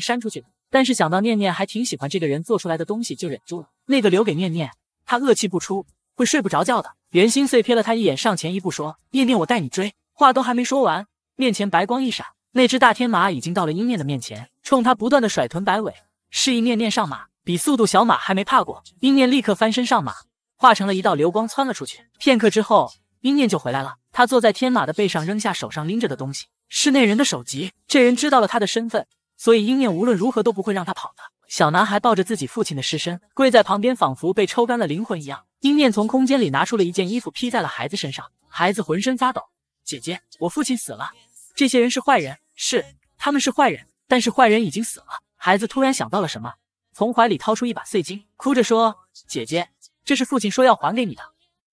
扇出去，但是想到念念还挺喜欢这个人做出来的东西，就忍住了。那个留给念念，他恶气不出。会睡不着觉的。袁心碎瞥了他一眼，上前一步说：“念念，我带你追。”话都还没说完，面前白光一闪，那只大天马已经到了英念的面前，冲他不断的甩臀摆尾，示意念念上马。比速度，小马还没怕过。英念立刻翻身上马，化成了一道流光窜了出去。片刻之后，英念就回来了。他坐在天马的背上，扔下手上拎着的东西，是那人的首级。这人知道了他的身份，所以英念无论如何都不会让他跑的。小男孩抱着自己父亲的尸身，跪在旁边，仿佛被抽干了灵魂一样。英念从空间里拿出了一件衣服，披在了孩子身上。孩子浑身发抖：“姐姐，我父亲死了。这些人是坏人，是他们是坏人。但是坏人已经死了。”孩子突然想到了什么，从怀里掏出一把碎金，哭着说：“姐姐，这是父亲说要还给你的。”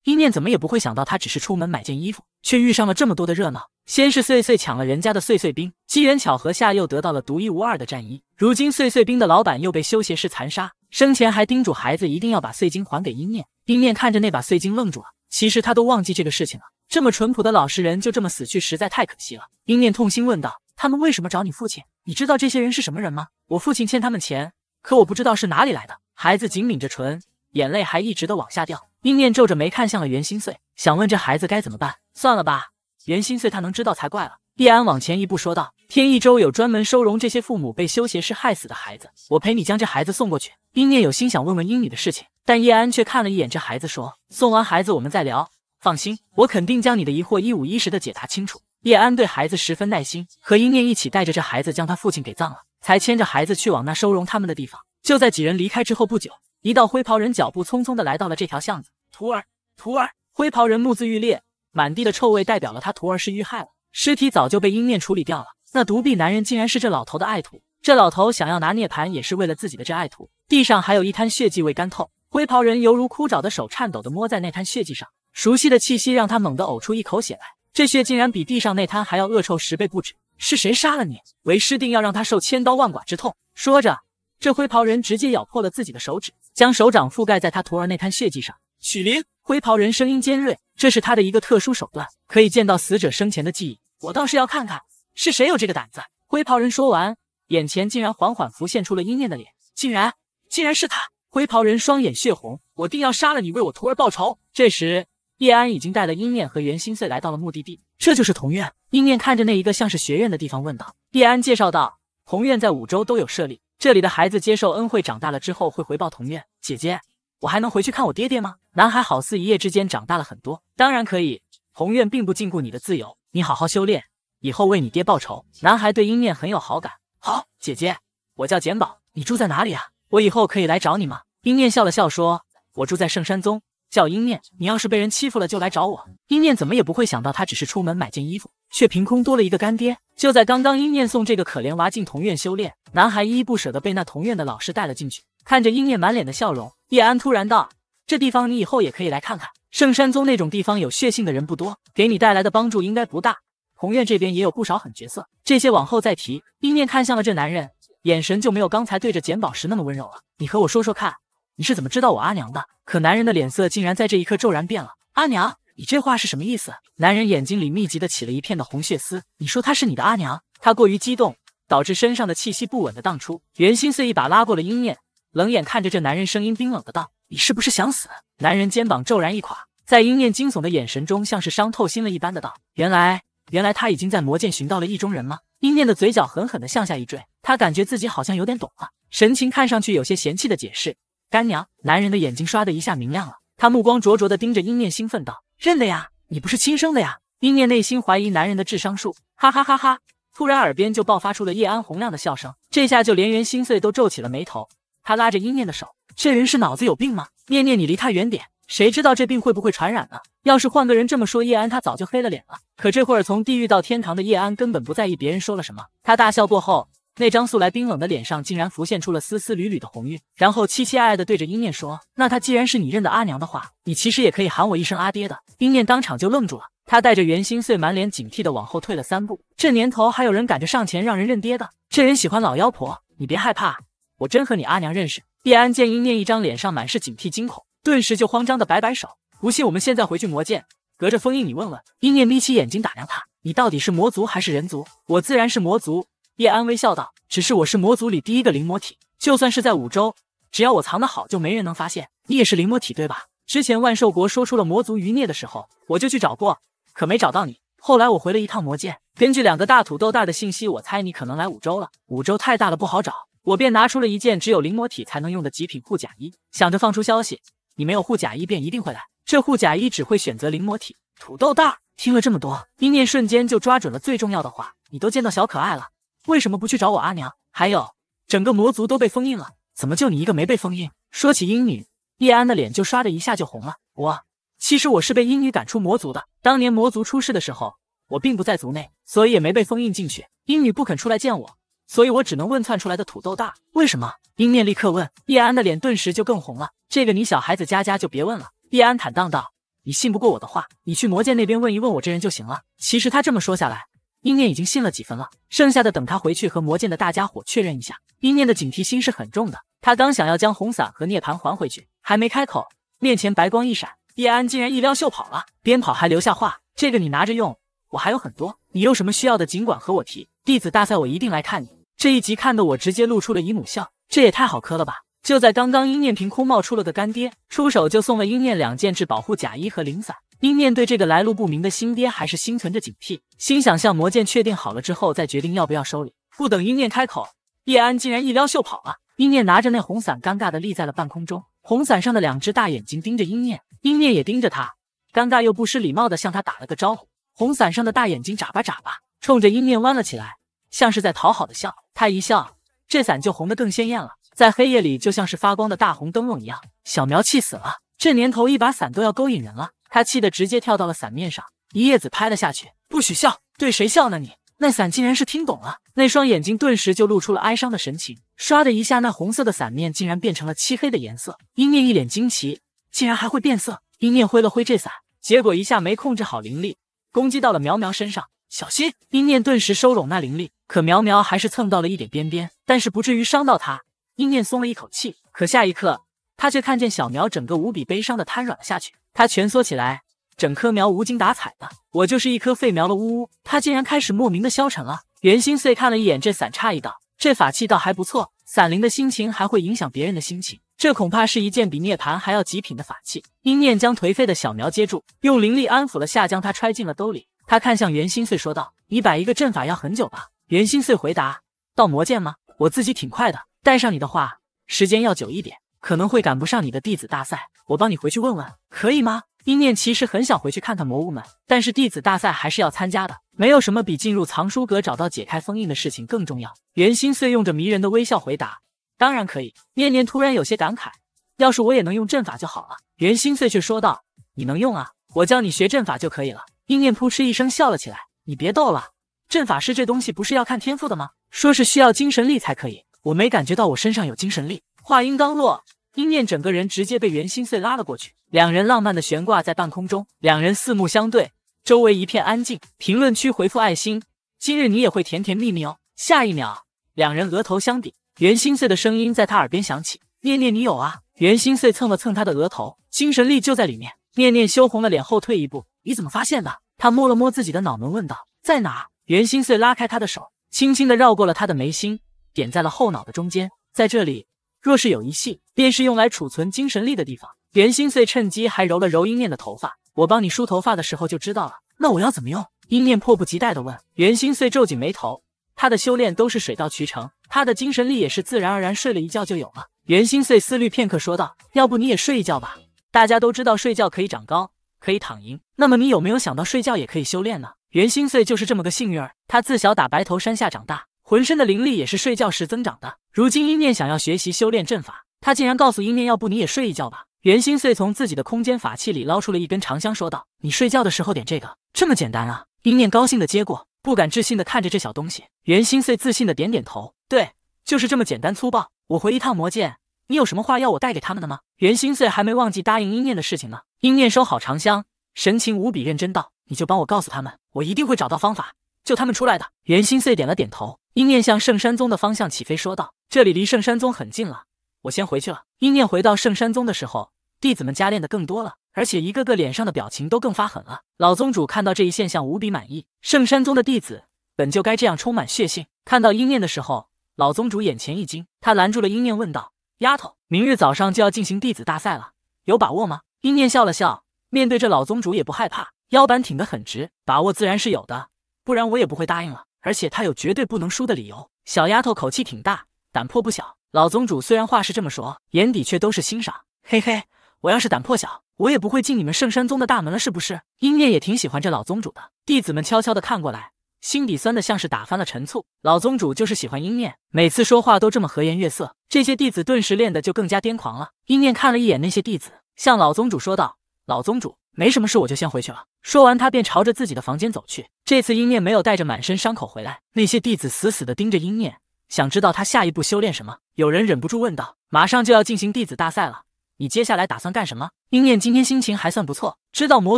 英念怎么也不会想到，他只是出门买件衣服，却遇上了这么多的热闹。先是碎碎抢了人家的碎碎冰，机缘巧合下又得到了独一无二的战衣。如今碎碎冰的老板又被修鞋师残杀，生前还叮嘱孩子一定要把碎金还给英念。殷念看着那把碎晶愣住了，其实他都忘记这个事情了。这么淳朴的老实人就这么死去，实在太可惜了。殷念痛心问道：“他们为什么找你父亲？你知道这些人是什么人吗？”我父亲欠他们钱，可我不知道是哪里来的。孩子紧抿着唇，眼泪还一直的往下掉。殷念皱着眉看向了袁心碎，想问这孩子该怎么办。算了吧，袁心碎他能知道才怪了。叶安往前一步说道：“天意州有专门收容这些父母被修邪师害死的孩子，我陪你将这孩子送过去。”殷念有心想问问英女的事情，但叶安却看了一眼这孩子，说：“送完孩子，我们再聊。放心，我肯定将你的疑惑一五一十的解答清楚。”叶安对孩子十分耐心，和殷念一起带着这孩子将他父亲给葬了，才牵着孩子去往那收容他们的地方。就在几人离开之后不久，一道灰袍人脚步匆匆的来到了这条巷子。徒儿，徒儿！灰袍人目眦欲裂，满地的臭味代表了他徒儿是遇害了，尸体早就被殷念处理掉了。那独臂男人竟然是这老头的爱徒，这老头想要拿涅槃也是为了自己的这爱徒。地上还有一滩血迹未干透，灰袍人犹如枯爪的手颤抖地摸在那滩血迹上，熟悉的气息让他猛地呕出一口血来。这血竟然比地上那滩还要恶臭十倍不止。是谁杀了你？为师定要让他受千刀万剐之痛。说着，这灰袍人直接咬破了自己的手指，将手掌覆盖在他徒儿那滩血迹上。许灵，灰袍人声音尖锐，这是他的一个特殊手段，可以见到死者生前的记忆。我倒是要看看是谁有这个胆子。灰袍人说完，眼前竟然缓缓浮现出了阴念的脸，竟然。竟然是他！灰袍人双眼血红，我定要杀了你，为我徒儿报仇。这时，叶安已经带了鹰念和袁心碎来到了目的地。这就是同院。鹰念看着那一个像是学院的地方，问道。叶安介绍道：“同院在五州都有设立，这里的孩子接受恩惠，长大了之后会回报同院。姐姐，我还能回去看我爹爹吗？”男孩好似一夜之间长大了很多。当然可以，同院并不禁锢你的自由，你好好修炼，以后为你爹报仇。男孩对鹰念很有好感。好，姐姐，我叫简宝，你住在哪里啊？我以后可以来找你吗？英念笑了笑说：“我住在圣山宗，叫英念。你要是被人欺负了，就来找我。”英念怎么也不会想到，他只是出门买件衣服，却凭空多了一个干爹。就在刚刚，英念送这个可怜娃进同院修炼，男孩依依不舍地被那同院的老师带了进去，看着英念满脸的笑容，叶安突然道：“这地方你以后也可以来看看。圣山宗那种地方有血性的人不多，给你带来的帮助应该不大。同院这边也有不少狠角色，这些往后再提。”英念看向了这男人。眼神就没有刚才对着捡宝石那么温柔了。你和我说说看，你是怎么知道我阿娘的？可男人的脸色竟然在这一刻骤然变了。阿娘，你这话是什么意思？男人眼睛里密集的起了一片的红血丝。你说她是你的阿娘？他过于激动，导致身上的气息不稳的荡出。袁心思一把拉过了鹰念，冷眼看着这男人，声音冰冷的道：“你是不是想死？”男人肩膀骤然一垮，在鹰念惊悚的眼神中，像是伤透心了一般的道：“原来，原来他已经在魔界寻到了意中人吗？”殷念的嘴角狠狠地向下一坠，他感觉自己好像有点懂了，神情看上去有些嫌弃的解释：“干娘。”男人的眼睛唰的一下明亮了，他目光灼灼地盯着殷念，兴奋道：“认得呀，你不是亲生的呀！”殷念内心怀疑男人的智商数，哈哈哈哈！突然耳边就爆发出了叶安洪亮的笑声，这下就连袁心碎都皱起了眉头。他拉着殷念的手：“这人是脑子有病吗？念念，你离他远点。”谁知道这病会不会传染呢？要是换个人这么说，叶安他早就黑了脸了。可这会儿从地狱到天堂的叶安根本不在意别人说了什么。他大笑过后，那张素来冰冷的脸上竟然浮现出了丝丝缕缕的红晕，然后凄凄爱爱的对着英念说：“那他既然是你认的阿娘的话，你其实也可以喊我一声阿爹的。”英念当场就愣住了，他带着袁心碎，满脸警惕的往后退了三步。这年头还有人赶着上前让人认爹的？这人喜欢老妖婆？你别害怕，我真和你阿娘认识。叶安见英念一张脸上满是警惕惊恐。顿时就慌张的摆摆手，不信我们现在回去魔剑。隔着封印你问问。英念眯起眼睛打量他，你到底是魔族还是人族？我自然是魔族。叶安微笑道，只是我是魔族里第一个灵魔体，就算是在五洲，只要我藏得好，就没人能发现。你也是灵魔体对吧？之前万寿国说出了魔族余孽的时候，我就去找过，可没找到你。后来我回了一趟魔剑，根据两个大土豆大的信息，我猜你可能来五洲了。五洲太大了，不好找，我便拿出了一件只有灵魔体才能用的极品护甲衣，想着放出消息。你没有护甲衣便一定会来，这护甲衣只会选择灵魔体。土豆蛋儿听了这么多，英念瞬间就抓准了最重要的话。你都见到小可爱了，为什么不去找我阿娘？还有，整个魔族都被封印了，怎么就你一个没被封印？说起英女，叶安的脸就唰的一下就红了。我其实我是被英女赶出魔族的。当年魔族出事的时候，我并不在族内，所以也没被封印进去。英女不肯出来见我，所以我只能问窜出来的土豆大为什么。英念立刻问，叶安的脸顿时就更红了。这个你小孩子家家就别问了。叶安坦荡道：“你信不过我的话，你去魔剑那边问一问，我这人就行了。”其实他这么说下来，英念已经信了几分了，剩下的等他回去和魔剑的大家伙确认一下。英念的警惕心是很重的，他刚想要将红伞和涅槃还回去，还没开口，面前白光一闪，叶安竟然一撩袖跑了，边跑还留下话：“这个你拿着用，我还有很多，你有什么需要的尽管和我提，弟子大赛我一定来看你。”这一集看的我直接露出了姨母笑，这也太好磕了吧！就在刚刚，英念凭空冒出了个干爹，出手就送了英念两件制保护甲衣和灵伞。英念对这个来路不明的新爹还是心存着警惕，心想向魔剑确定好了之后再决定要不要收礼。不等英念开口，叶安竟然一撩袖跑了。英念拿着那红伞，尴尬的立在了半空中，红伞上的两只大眼睛盯着英念，英念也盯着他，尴尬又不失礼貌的向他打了个招呼。红伞上的大眼睛眨巴眨巴，冲着英念弯了起来，像是在讨好的笑。他一笑，这伞就红的更鲜艳了。在黑夜里就像是发光的大红灯笼一样，小苗气死了。这年头一把伞都要勾引人了，他气得直接跳到了伞面上，一叶子拍了下去，不许笑，对谁笑呢？你那伞竟然是听懂了，那双眼睛顿时就露出了哀伤的神情，唰的一下，那红色的伞面竟然变成了漆黑的颜色。英念一脸惊奇，竟然还会变色。英念挥了挥这伞，结果一下没控制好灵力，攻击到了苗苗身上，小心！英念顿时收拢那灵力，可苗苗还是蹭到了一点边边，但是不至于伤到他。殷念松了一口气，可下一刻，他却看见小苗整个无比悲伤的瘫软了下去。他蜷缩起来，整棵苗无精打采的，我就是一棵废苗了。呜呜，他竟然开始莫名的消沉了。袁心碎看了一眼这伞，诧异道：“这法器倒还不错，伞灵的心情还会影响别人的心情，这恐怕是一件比涅盘还要极品的法器。”殷念将颓废的小苗接住，用灵力安抚了下，将他揣进了兜里。他看向袁心碎说道：“你摆一个阵法要很久吧？”袁心碎回答：“到魔剑吗？我自己挺快的。”带上你的话，时间要久一点，可能会赶不上你的弟子大赛。我帮你回去问问，可以吗？应念其实很想回去看看魔物们，但是弟子大赛还是要参加的，没有什么比进入藏书阁找到解开封印的事情更重要。袁心碎用着迷人的微笑回答：“当然可以。”念念突然有些感慨：“要是我也能用阵法就好了。”袁心碎却说道：“你能用啊，我教你学阵法就可以了。”应念扑哧一声笑了起来：“你别逗了，阵法师这东西不是要看天赋的吗？说是需要精神力才可以。”我没感觉到我身上有精神力。话音刚落，英念整个人直接被袁心碎拉了过去，两人浪漫的悬挂在半空中，两人四目相对，周围一片安静。评论区回复爱心，今日你也会甜甜蜜蜜哦。下一秒，两人额头相抵，袁心碎的声音在他耳边响起：“念念，你有啊？”袁心碎蹭了蹭他的额头，精神力就在里面。念念羞红了脸，后退一步：“你怎么发现的？”他摸了摸自己的脑门，问道：“在哪？”袁心碎拉开他的手，轻轻的绕过了他的眉心。点在了后脑的中间，在这里若是有一隙，便是用来储存精神力的地方。袁心碎趁机还揉了揉英念的头发，我帮你梳头发的时候就知道了。那我要怎么用？英念迫不及待地问。袁心碎皱紧眉头，他的修炼都是水到渠成，他的精神力也是自然而然。睡了一觉就有了。袁心碎思虑片刻说道：“要不你也睡一觉吧？大家都知道睡觉可以长高，可以躺赢，那么你有没有想到睡觉也可以修炼呢？”袁心碎就是这么个幸运儿，他自小打白头山下长大。浑身的灵力也是睡觉时增长的。如今英念想要学习修炼阵法，他竟然告诉英念，要不你也睡一觉吧。袁心碎从自己的空间法器里捞出了一根长香，说道：“你睡觉的时候点这个，这么简单啊？”英念高兴的接过，不敢置信的看着这小东西。袁心碎自信的点点头：“对，就是这么简单粗暴。”我回一趟魔剑，你有什么话要我带给他们的吗？袁心碎还没忘记答应英念的事情呢。英念收好长香，神情无比认真道：“你就帮我告诉他们，我一定会找到方法救他们出来的。”袁心碎点了点头。英念向圣山宗的方向起飞，说道：“这里离圣山宗很近了，我先回去了。”英念回到圣山宗的时候，弟子们加练的更多了，而且一个个脸上的表情都更发狠了。老宗主看到这一现象，无比满意。圣山宗的弟子本就该这样，充满血性。看到英念的时候，老宗主眼前一惊，他拦住了英念，问道：“丫头，明日早上就要进行弟子大赛了，有把握吗？”英念笑了笑，面对这老宗主也不害怕，腰板挺得很直，把握自然是有的，不然我也不会答应了。而且他有绝对不能输的理由。小丫头口气挺大，胆魄不小。老宗主虽然话是这么说，眼底却都是欣赏。嘿嘿，我要是胆魄小，我也不会进你们圣山宗的大门了，是不是？英念也挺喜欢这老宗主的。弟子们悄悄的看过来，心底酸的像是打翻了陈醋。老宗主就是喜欢英念，每次说话都这么和颜悦色。这些弟子顿时练的就更加癫狂了。英念看了一眼那些弟子，向老宗主说道：“老宗主。”没什么事，我就先回去了。说完，他便朝着自己的房间走去。这次鹰念没有带着满身伤口回来，那些弟子死死地盯着鹰念，想知道他下一步修炼什么。有人忍不住问道：“马上就要进行弟子大赛了，你接下来打算干什么？”鹰念今天心情还算不错，知道魔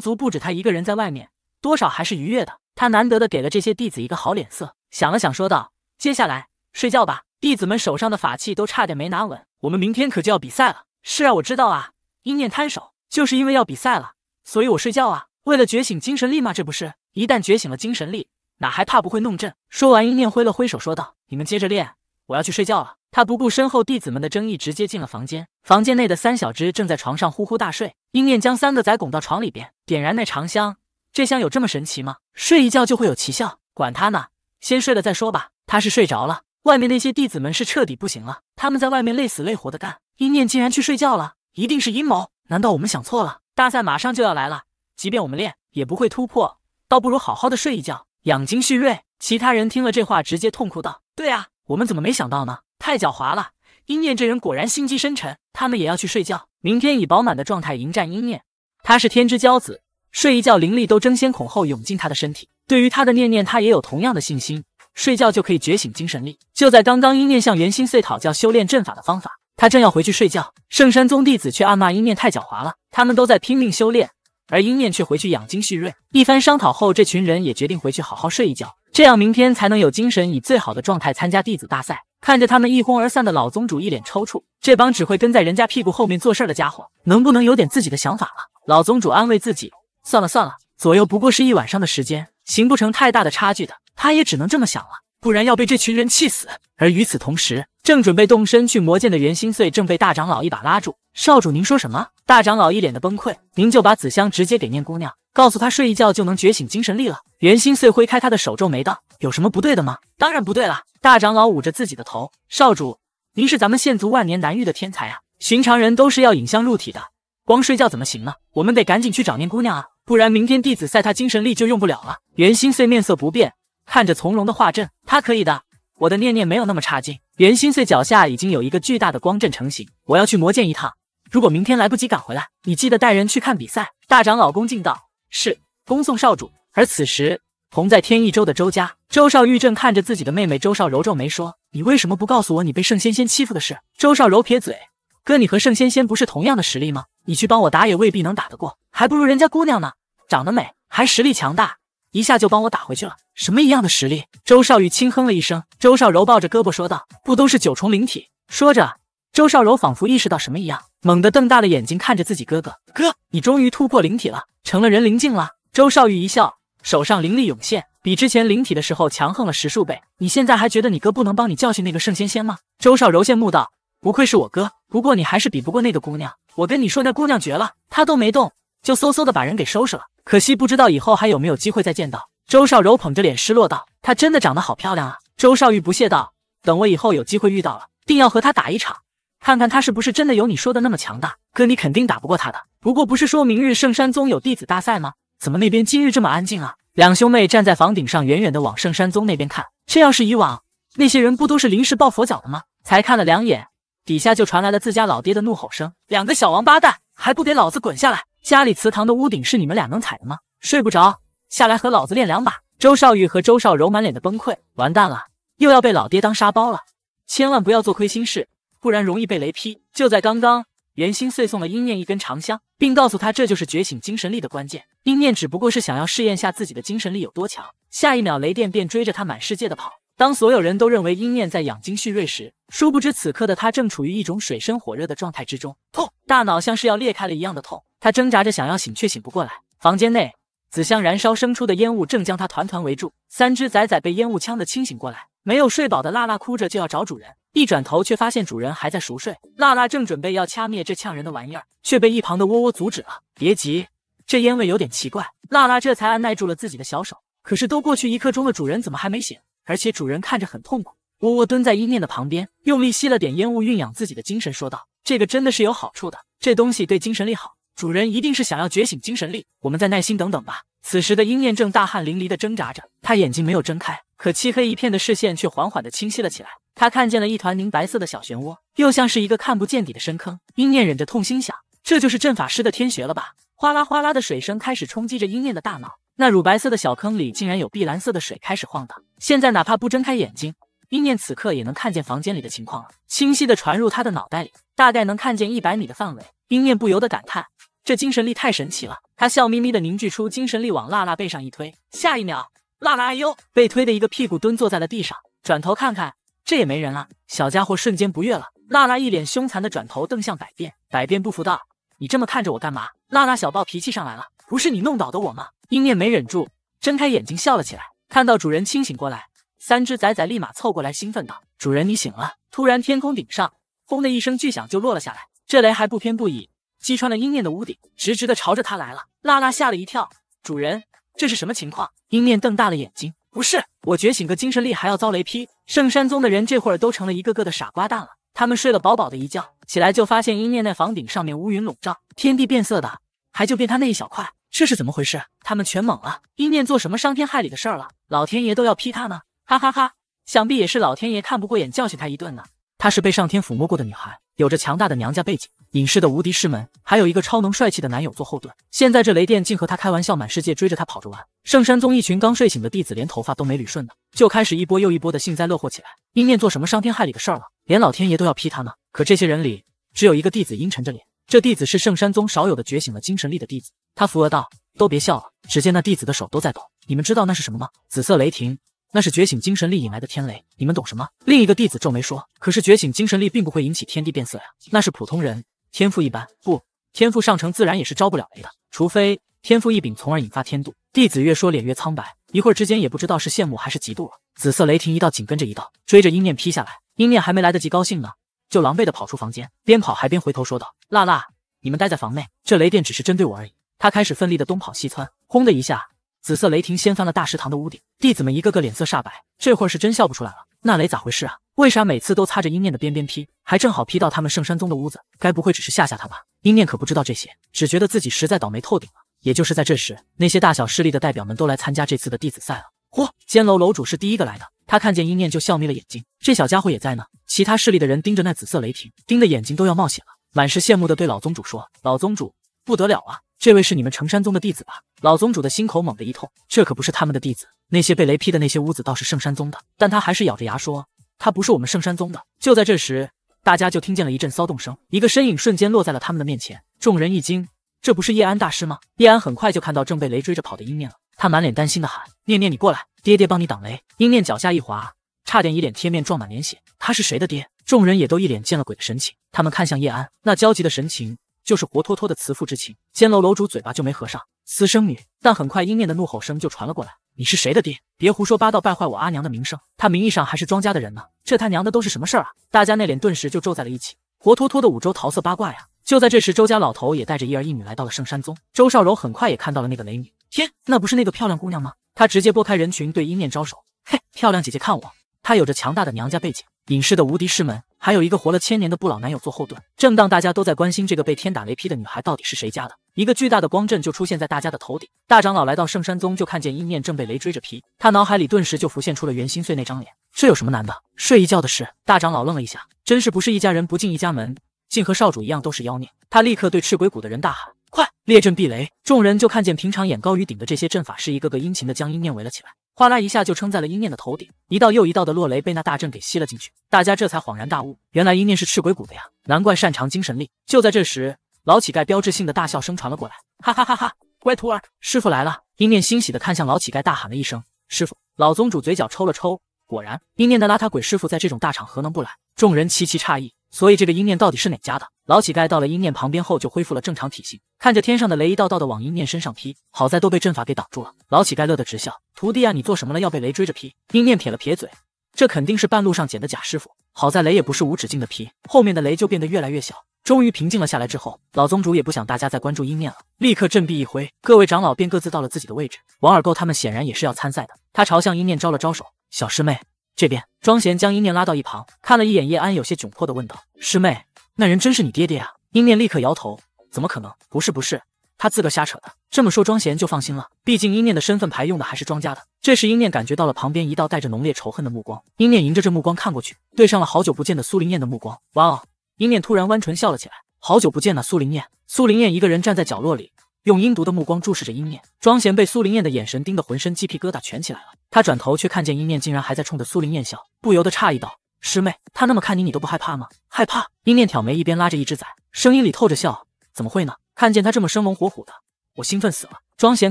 族不止他一个人在外面，多少还是愉悦的。他难得的给了这些弟子一个好脸色，想了想说道：“接下来睡觉吧。”弟子们手上的法器都差点没拿稳，我们明天可就要比赛了。是啊，我知道啊。鹰念摊手，就是因为要比赛了。所以我睡觉啊，为了觉醒精神力嘛，这不是一旦觉醒了精神力，哪还怕不会弄阵？说完，英念挥了挥手，说道：“你们接着练，我要去睡觉了。”他不顾身后弟子们的争议，直接进了房间。房间内的三小只正在床上呼呼大睡。英念将三个崽拱到床里边，点燃那长香。这香有这么神奇吗？睡一觉就会有奇效？管他呢，先睡了再说吧。他是睡着了，外面那些弟子们是彻底不行了。他们在外面累死累活的干，英念竟然去睡觉了，一定是阴谋。难道我们想错了？大赛马上就要来了，即便我们练也不会突破，倒不如好好的睡一觉，养精蓄锐。其他人听了这话，直接痛哭道：“对啊，我们怎么没想到呢？太狡猾了！英念这人果然心机深沉。”他们也要去睡觉，明天以饱满的状态迎战英念。他是天之骄子，睡一觉灵力都争先恐后涌进他的身体。对于他的念念，他也有同样的信心。睡觉就可以觉醒精神力。就在刚刚，英念向圆心碎讨教修炼阵法的方法。他正要回去睡觉，圣山宗弟子却暗骂鹰念太狡猾了。他们都在拼命修炼，而鹰念却回去养精蓄锐。一番商讨后，这群人也决定回去好好睡一觉，这样明天才能有精神，以最好的状态参加弟子大赛。看着他们一哄而散的老宗主一脸抽搐，这帮只会跟在人家屁股后面做事的家伙，能不能有点自己的想法了？老宗主安慰自己，算了算了，左右不过是一晚上的时间，形不成太大的差距的。他也只能这么想了。不然要被这群人气死。而与此同时，正准备动身去魔剑的袁心碎正被大长老一把拉住。少主，您说什么？大长老一脸的崩溃。您就把紫香直接给念姑娘，告诉她睡一觉就能觉醒精神力了。袁心碎挥开他的手，皱眉道：“有什么不对的吗？”“当然不对了！”大长老捂着自己的头。少主，您是咱们县族万年难遇的天才啊，寻常人都是要引香入体的，光睡觉怎么行呢？我们得赶紧去找念姑娘啊，不然明天弟子赛他精神力就用不了了。袁心碎面色不变。看着从容的画阵，他可以的。我的念念没有那么差劲。袁心碎脚下已经有一个巨大的光阵成型，我要去魔剑一趟。如果明天来不及赶回来，你记得带人去看比赛。大长老恭敬道：“是，恭送少主。”而此时，同在天意州的周家，周少玉正看着自己的妹妹周少柔皱眉说：“你为什么不告诉我你被盛仙仙欺负的事？”周少柔撇嘴：“哥，你和盛仙仙不是同样的实力吗？你去帮我打也未必能打得过，还不如人家姑娘呢，长得美还实力强大。”一下就帮我打回去了，什么一样的实力？周少玉轻哼了一声，周少柔抱着胳膊说道：“不都是九重灵体？”说着，周少柔仿佛意识到什么一样，猛地瞪大了眼睛看着自己哥哥：“哥，你终于突破灵体了，成了人灵境了。”周少玉一笑，手上灵力涌现，比之前灵体的时候强横了十数倍。你现在还觉得你哥不能帮你教训那个盛仙仙吗？周少柔羡慕道：“不愧是我哥，不过你还是比不过那个姑娘。我跟你说，那姑娘绝了，她都没动。”就嗖嗖的把人给收拾了，可惜不知道以后还有没有机会再见到。周少柔捧着脸失落道：“她真的长得好漂亮啊。”周少玉不屑道：“等我以后有机会遇到了，定要和她打一场，看看她是不是真的有你说的那么强大。哥，你肯定打不过她的。不过不是说明日圣山宗有弟子大赛吗？怎么那边今日这么安静啊？”两兄妹站在房顶上，远远的往圣山宗那边看。这要是以往，那些人不都是临时抱佛脚的吗？才看了两眼，底下就传来了自家老爹的怒吼声：“两个小王八蛋，还不给老子滚下来！”家里祠堂的屋顶是你们俩能踩的吗？睡不着，下来和老子练两把。周少玉和周少柔满脸的崩溃，完蛋了，又要被老爹当沙包了。千万不要做亏心事，不然容易被雷劈。就在刚刚，袁心碎送了殷念一根长香，并告诉他这就是觉醒精神力的关键。殷念只不过是想要试验下自己的精神力有多强，下一秒雷电便追着他满世界的跑。当所有人都认为殷念在养精蓄锐时，殊不知此刻的他正处于一种水深火热的状态之中。痛。大脑像是要裂开了一样的痛，他挣扎着想要醒，却醒不过来。房间内，紫香燃烧生出的烟雾正将他团团围住。三只崽崽被烟雾呛得清醒过来，没有睡饱的辣辣哭着就要找主人，一转头却发现主人还在熟睡。辣辣正准备要掐灭这呛人的玩意儿，却被一旁的窝窝阻止了。别急，这烟味有点奇怪。辣辣这才按耐住了自己的小手。可是都过去一刻钟了，主人怎么还没醒？而且主人看着很痛苦。窝窝蹲在一念的旁边，用力吸了点烟雾，酝养自己的精神，说道。这个真的是有好处的，这东西对精神力好。主人一定是想要觉醒精神力，我们再耐心等等吧。此时的鹰念正大汗淋漓的挣扎着，他眼睛没有睁开，可漆黑一片的视线却缓缓的清晰了起来。他看见了一团凝白色的小漩涡，又像是一个看不见底的深坑。鹰念忍着痛心想，这就是阵法师的天学了吧？哗啦哗啦的水声开始冲击着鹰念的大脑，那乳白色的小坑里竟然有碧蓝色的水开始晃荡。现在哪怕不睁开眼睛。冰念此刻也能看见房间里的情况了，清晰的传入他的脑袋里，大概能看见一百米的范围。冰念不由得感叹，这精神力太神奇了。他笑眯眯的凝聚出精神力，往娜娜背上一推，下一秒，娜娜哎呦，被推的一个屁股蹲坐在了地上，转头看看，这也没人了。小家伙瞬间不悦了。娜娜一脸凶残的转头瞪向百变，百变不服道：“你这么看着我干嘛？”娜娜小暴脾气上来了，不是你弄倒的我吗？冰念没忍住，睁开眼睛笑了起来，看到主人清醒过来。三只仔仔立马凑过来，兴奋道：“主人，你醒了！”突然，天空顶上轰的一声巨响就落了下来，这雷还不偏不倚，击穿了鹰念的屋顶，直直的朝着他来了。娜娜吓了一跳：“主人，这是什么情况？”鹰念瞪大了眼睛：“不是我觉醒个精神力还要遭雷劈？圣山宗的人这会儿都成了一个个的傻瓜蛋了。他们睡了饱饱的一觉，起来就发现鹰念那房顶上面乌云笼罩，天地变色的，还就变他那一小块，这是怎么回事？他们全懵了。鹰念做什么伤天害理的事儿了？老天爷都要劈他呢？”哈哈哈，想必也是老天爷看不过眼，教训他一顿呢。她是被上天抚摸过的女孩，有着强大的娘家背景，隐世的无敌师门，还有一个超能帅气的男友做后盾。现在这雷电竟和他开玩笑，满世界追着他跑着玩。圣山宗一群刚睡醒的弟子，连头发都没捋顺呢，就开始一波又一波的幸灾乐祸起来。英念做什么伤天害理的事儿了，连老天爷都要批他呢？可这些人里，只有一个弟子阴沉着脸。这弟子是圣山宗少有的觉醒了精神力的弟子。他扶额道：“都别笑了。”只见那弟子的手都在抖。你们知道那是什么吗？紫色雷霆。那是觉醒精神力引来的天雷，你们懂什么？另一个弟子皱眉说：“可是觉醒精神力并不会引起天地变色呀，那是普通人天赋一般，不天赋上乘自然也是招不了雷的，除非天赋异禀，从而引发天妒。”弟子越说脸越苍白，一会儿之间也不知道是羡慕还是嫉妒了。紫色雷霆一道紧跟着一道追着鹰念劈下来，鹰念还没来得及高兴呢，就狼狈的跑出房间，边跑还边回头说道：“辣辣，你们待在房内，这雷电只是针对我而已。”他开始奋力的东跑西窜，轰的一下。紫色雷霆掀翻了大食堂的屋顶，弟子们一个个脸色煞白，这会儿是真笑不出来了。那雷咋回事啊？为啥每次都擦着英念的边边劈，还正好劈到他们圣山宗的屋子？该不会只是吓吓他吧？英念可不知道这些，只觉得自己实在倒霉透顶了。也就是在这时，那些大小势力的代表们都来参加这次的弟子赛了。嚯，监楼楼主是第一个来的，他看见英念就笑眯了眼睛。这小家伙也在呢。其他势力的人盯着那紫色雷霆，盯得眼睛都要冒血了，满是羡慕的对老宗主说：“老宗主，不得了啊！”这位是你们成山宗的弟子吧？老宗主的心口猛地一痛，这可不是他们的弟子。那些被雷劈的那些屋子倒是圣山宗的，但他还是咬着牙说，他不是我们圣山宗的。就在这时，大家就听见了一阵骚动声，一个身影瞬间落在了他们的面前。众人一惊，这不是叶安大师吗？叶安很快就看到正被雷追着跑的英念了，他满脸担心的喊：“念念，你过来，爹爹帮你挡雷。”英念脚下一滑，差点一脸贴面撞满脸血。他是谁的爹？众人也都一脸见了鬼的神情，他们看向叶安那焦急的神情。就是活脱脱的慈父之情，监楼楼主嘴巴就没合上，私生女。但很快，殷念的怒吼声就传了过来：“你是谁的爹？别胡说八道，败坏我阿娘的名声！她名义上还是庄家的人呢，这他娘的都是什么事儿啊？”大家那脸顿时就皱在了一起，活脱脱的五洲桃色八卦呀！就在这时，周家老头也带着一儿一女来到了圣山宗，周少柔很快也看到了那个美女，天，那不是那个漂亮姑娘吗？他直接拨开人群，对殷念招手：“嘿，漂亮姐姐，看我！”她有着强大的娘家背景，隐世的无敌师门，还有一个活了千年的不老男友做后盾。正当大家都在关心这个被天打雷劈的女孩到底是谁家的，一个巨大的光阵就出现在大家的头顶。大长老来到圣山宗，就看见阴念正被雷追着劈，他脑海里顿时就浮现出了袁心碎那张脸。这有什么难的？睡一觉的事。大长老愣了一下，真是不是一家人不进一家门，竟和少主一样都是妖孽。他立刻对赤鬼谷的人大喊：“快列阵避雷！”众人就看见平常眼高于顶的这些阵法师，一个个殷勤的将阴念围了起来。哗啦一下就撑在了阴念的头顶，一道又一道的落雷被那大阵给吸了进去。大家这才恍然大悟，原来阴念是赤鬼谷的呀，难怪擅长精神力。就在这时，老乞丐标志性的大笑声传了过来，哈哈哈哈，乖徒儿，师傅来了！阴念欣喜的看向老乞丐，大喊了一声：“师傅！”老宗主嘴角抽了抽，果然，阴念的邋遢鬼师傅在这种大场合能不来？众人齐齐诧异。所以这个阴念到底是哪家的？老乞丐到了阴念旁边后，就恢复了正常体型，看着天上的雷一道道的往阴念身上劈，好在都被阵法给挡住了。老乞丐乐得直笑：“徒弟啊，你做什么了？要被雷追着劈？”阴念撇了撇嘴：“这肯定是半路上捡的。”假师傅。好在雷也不是无止境的劈，后面的雷就变得越来越小，终于平静了下来。之后，老宗主也不想大家再关注阴念了，立刻振臂一挥，各位长老便各自到了自己的位置。王尔垢他们显然也是要参赛的，他朝向阴念招了招手：“小师妹。”这边，庄贤将英念拉到一旁，看了一眼叶安，有些窘迫地问道：“师妹，那人真是你爹爹啊？”英念立刻摇头：“怎么可能？不是，不是，他自个瞎扯的。”这么说，庄贤就放心了，毕竟英念的身份牌用的还是庄家的。这时，英念感觉到了旁边一道带着浓烈仇恨的目光，英念迎着这目光看过去，对上了好久不见的苏灵念的目光。哇哦！英念突然弯唇笑了起来：“好久不见了，苏灵念。苏灵念一个人站在角落里。用阴毒的目光注视着英念，庄贤被苏灵燕的眼神盯得浑身鸡皮疙瘩全起来了。他转头却看见英念竟然还在冲着苏灵燕笑，不由得诧异道：“师妹，他那么看你，你都不害怕吗？”“害怕。”英念挑眉，一边拉着一只仔，声音里透着笑：“怎么会呢？看见他这么生龙活虎的，我兴奋死了。”庄贤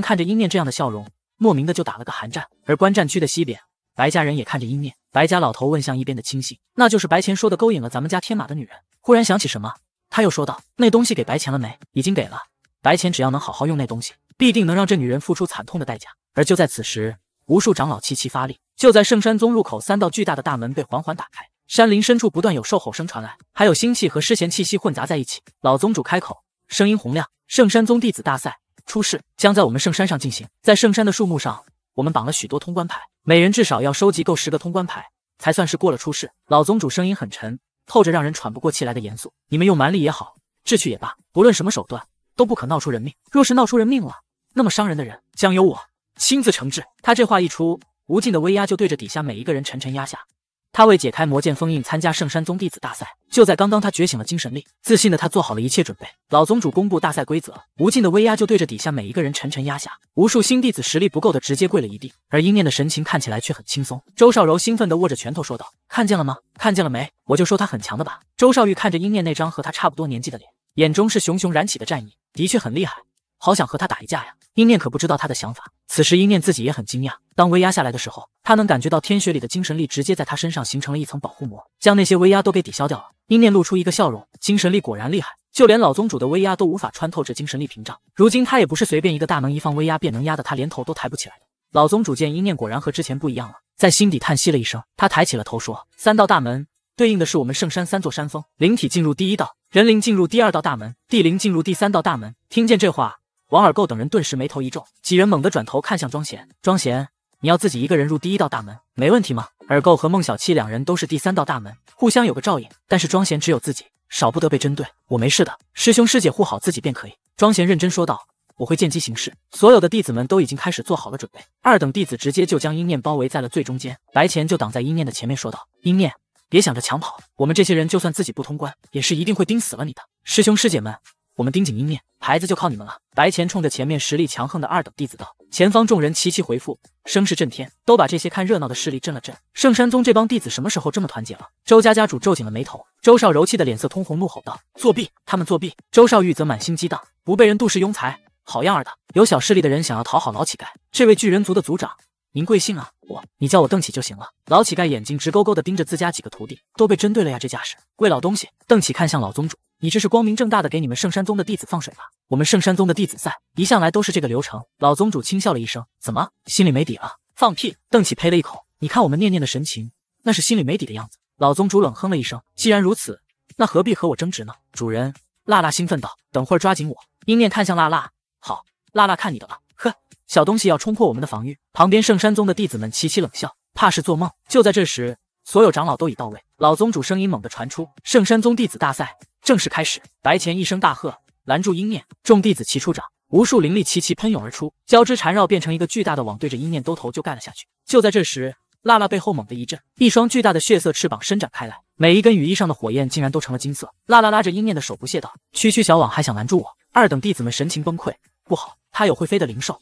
看着英念这样的笑容，莫名的就打了个寒战。而观战区的西边，白家人也看着英念。白家老头问向一边的亲信：“那就是白钱说的勾引了咱们家天马的女人？”忽然想起什么，他又说道：“那东西给白钱了没？已经给了。”白浅只要能好好用那东西，必定能让这女人付出惨痛的代价。而就在此时，无数长老齐齐发力，就在圣山宗入口，三道巨大的大门被缓缓打开。山林深处不断有兽吼声传来，还有腥气和尸贤气息混杂在一起。老宗主开口，声音洪亮：“圣山宗弟子大赛初试将在我们圣山上进行，在圣山的树木上，我们绑了许多通关牌，每人至少要收集够十个通关牌，才算是过了初试。”老宗主声音很沉，透着让人喘不过气来的严肃：“你们用蛮力也好，智取也罢，不论什么手段。”都不可闹出人命，若是闹出人命了，那么伤人的人将由我亲自惩治。他这话一出，无尽的威压就对着底下每一个人沉沉压下。他为解开魔剑封印，参加圣山宗弟子大赛，就在刚刚他觉醒了精神力，自信的他做好了一切准备。老宗主公布大赛规则，无尽的威压就对着底下每一个人沉沉压下，无数新弟子实力不够的直接跪了一地，而英念的神情看起来却很轻松。周少柔兴奋的握着拳头说道：“看见了吗？看见了没？我就说他很强的吧。”周少玉看着英念那张和他差不多年纪的脸，眼中是熊熊燃起的战意。的确很厉害，好想和他打一架呀！英念可不知道他的想法。此时，英念自己也很惊讶。当威压下来的时候，他能感觉到天雪里的精神力直接在他身上形成了一层保护膜，将那些威压都给抵消掉了。英念露出一个笑容，精神力果然厉害，就连老宗主的威压都无法穿透这精神力屏障。如今他也不是随便一个大能，一放威压便能压得他连头都抬不起来的。老宗主见英念果然和之前不一样了，在心底叹息了一声，他抬起了头说：“三道大门。”对应的是我们圣山三座山峰，灵体进入第一道，人灵进入第二道大门，地灵进入第三道大门。听见这话，王尔垢等人顿时眉头一皱，几人猛地转头看向庄贤。庄贤，你要自己一个人入第一道大门，没问题吗？尔垢和孟小七两人都是第三道大门，互相有个照应，但是庄贤只有自己，少不得被针对。我没事的，师兄师姐护好自己便可以。庄贤认真说道，我会见机行事。所有的弟子们都已经开始做好了准备，二等弟子直接就将阴念包围在了最中间，白浅就挡在阴念的前面说道，阴念。别想着抢跑，我们这些人就算自己不通关，也是一定会盯死了你的。师兄师姐们，我们盯紧阴面，孩子就靠你们了。白钱冲着前面实力强横的二等弟子道，前方众人齐齐回复，声势震天，都把这些看热闹的势力震了震。圣山宗这帮弟子什么时候这么团结了？周家家主皱紧了眉头，周少柔气的脸色通红，怒吼道：“作弊！他们作弊！”周少玉则满心激荡，不被人妒是庸才，好样儿的。有小势力的人想要讨好老乞丐，这位巨人族的族长。您贵姓啊？我，你叫我邓启就行了。老乞丐眼睛直勾勾的盯着自家几个徒弟，都被针对了呀，这架势。喂，老东西，邓启看向老宗主，你这是光明正大的给你们圣山宗的弟子放水吧？我们圣山宗的弟子赛一向来都是这个流程。老宗主轻笑了一声，怎么心里没底了？放屁！邓启呸了一口，你看我们念念的神情，那是心里没底的样子。老宗主冷哼了一声，既然如此，那何必和我争执呢？主人，辣辣兴奋道，等会儿抓紧我。英念看向辣辣，好，辣辣看你的了。小东西要冲破我们的防御，旁边圣山宗的弟子们齐齐冷笑，怕是做梦。就在这时，所有长老都已到位，老宗主声音猛地传出：“圣山宗弟子大赛正式开始！”白浅一声大喝，拦住鹰念，众弟子齐出掌，无数灵力齐齐喷涌而出，交织缠绕，变成一个巨大的网，对着鹰念兜头就盖了下去。就在这时，辣辣背后猛地一震，一双巨大的血色翅膀伸展开来，每一根羽翼上的火焰竟然都成了金色。辣辣拉着鹰念的手，不屑道：“区区小网还想拦住我？”二等弟子们神情崩溃，不好，他有会飞的灵兽。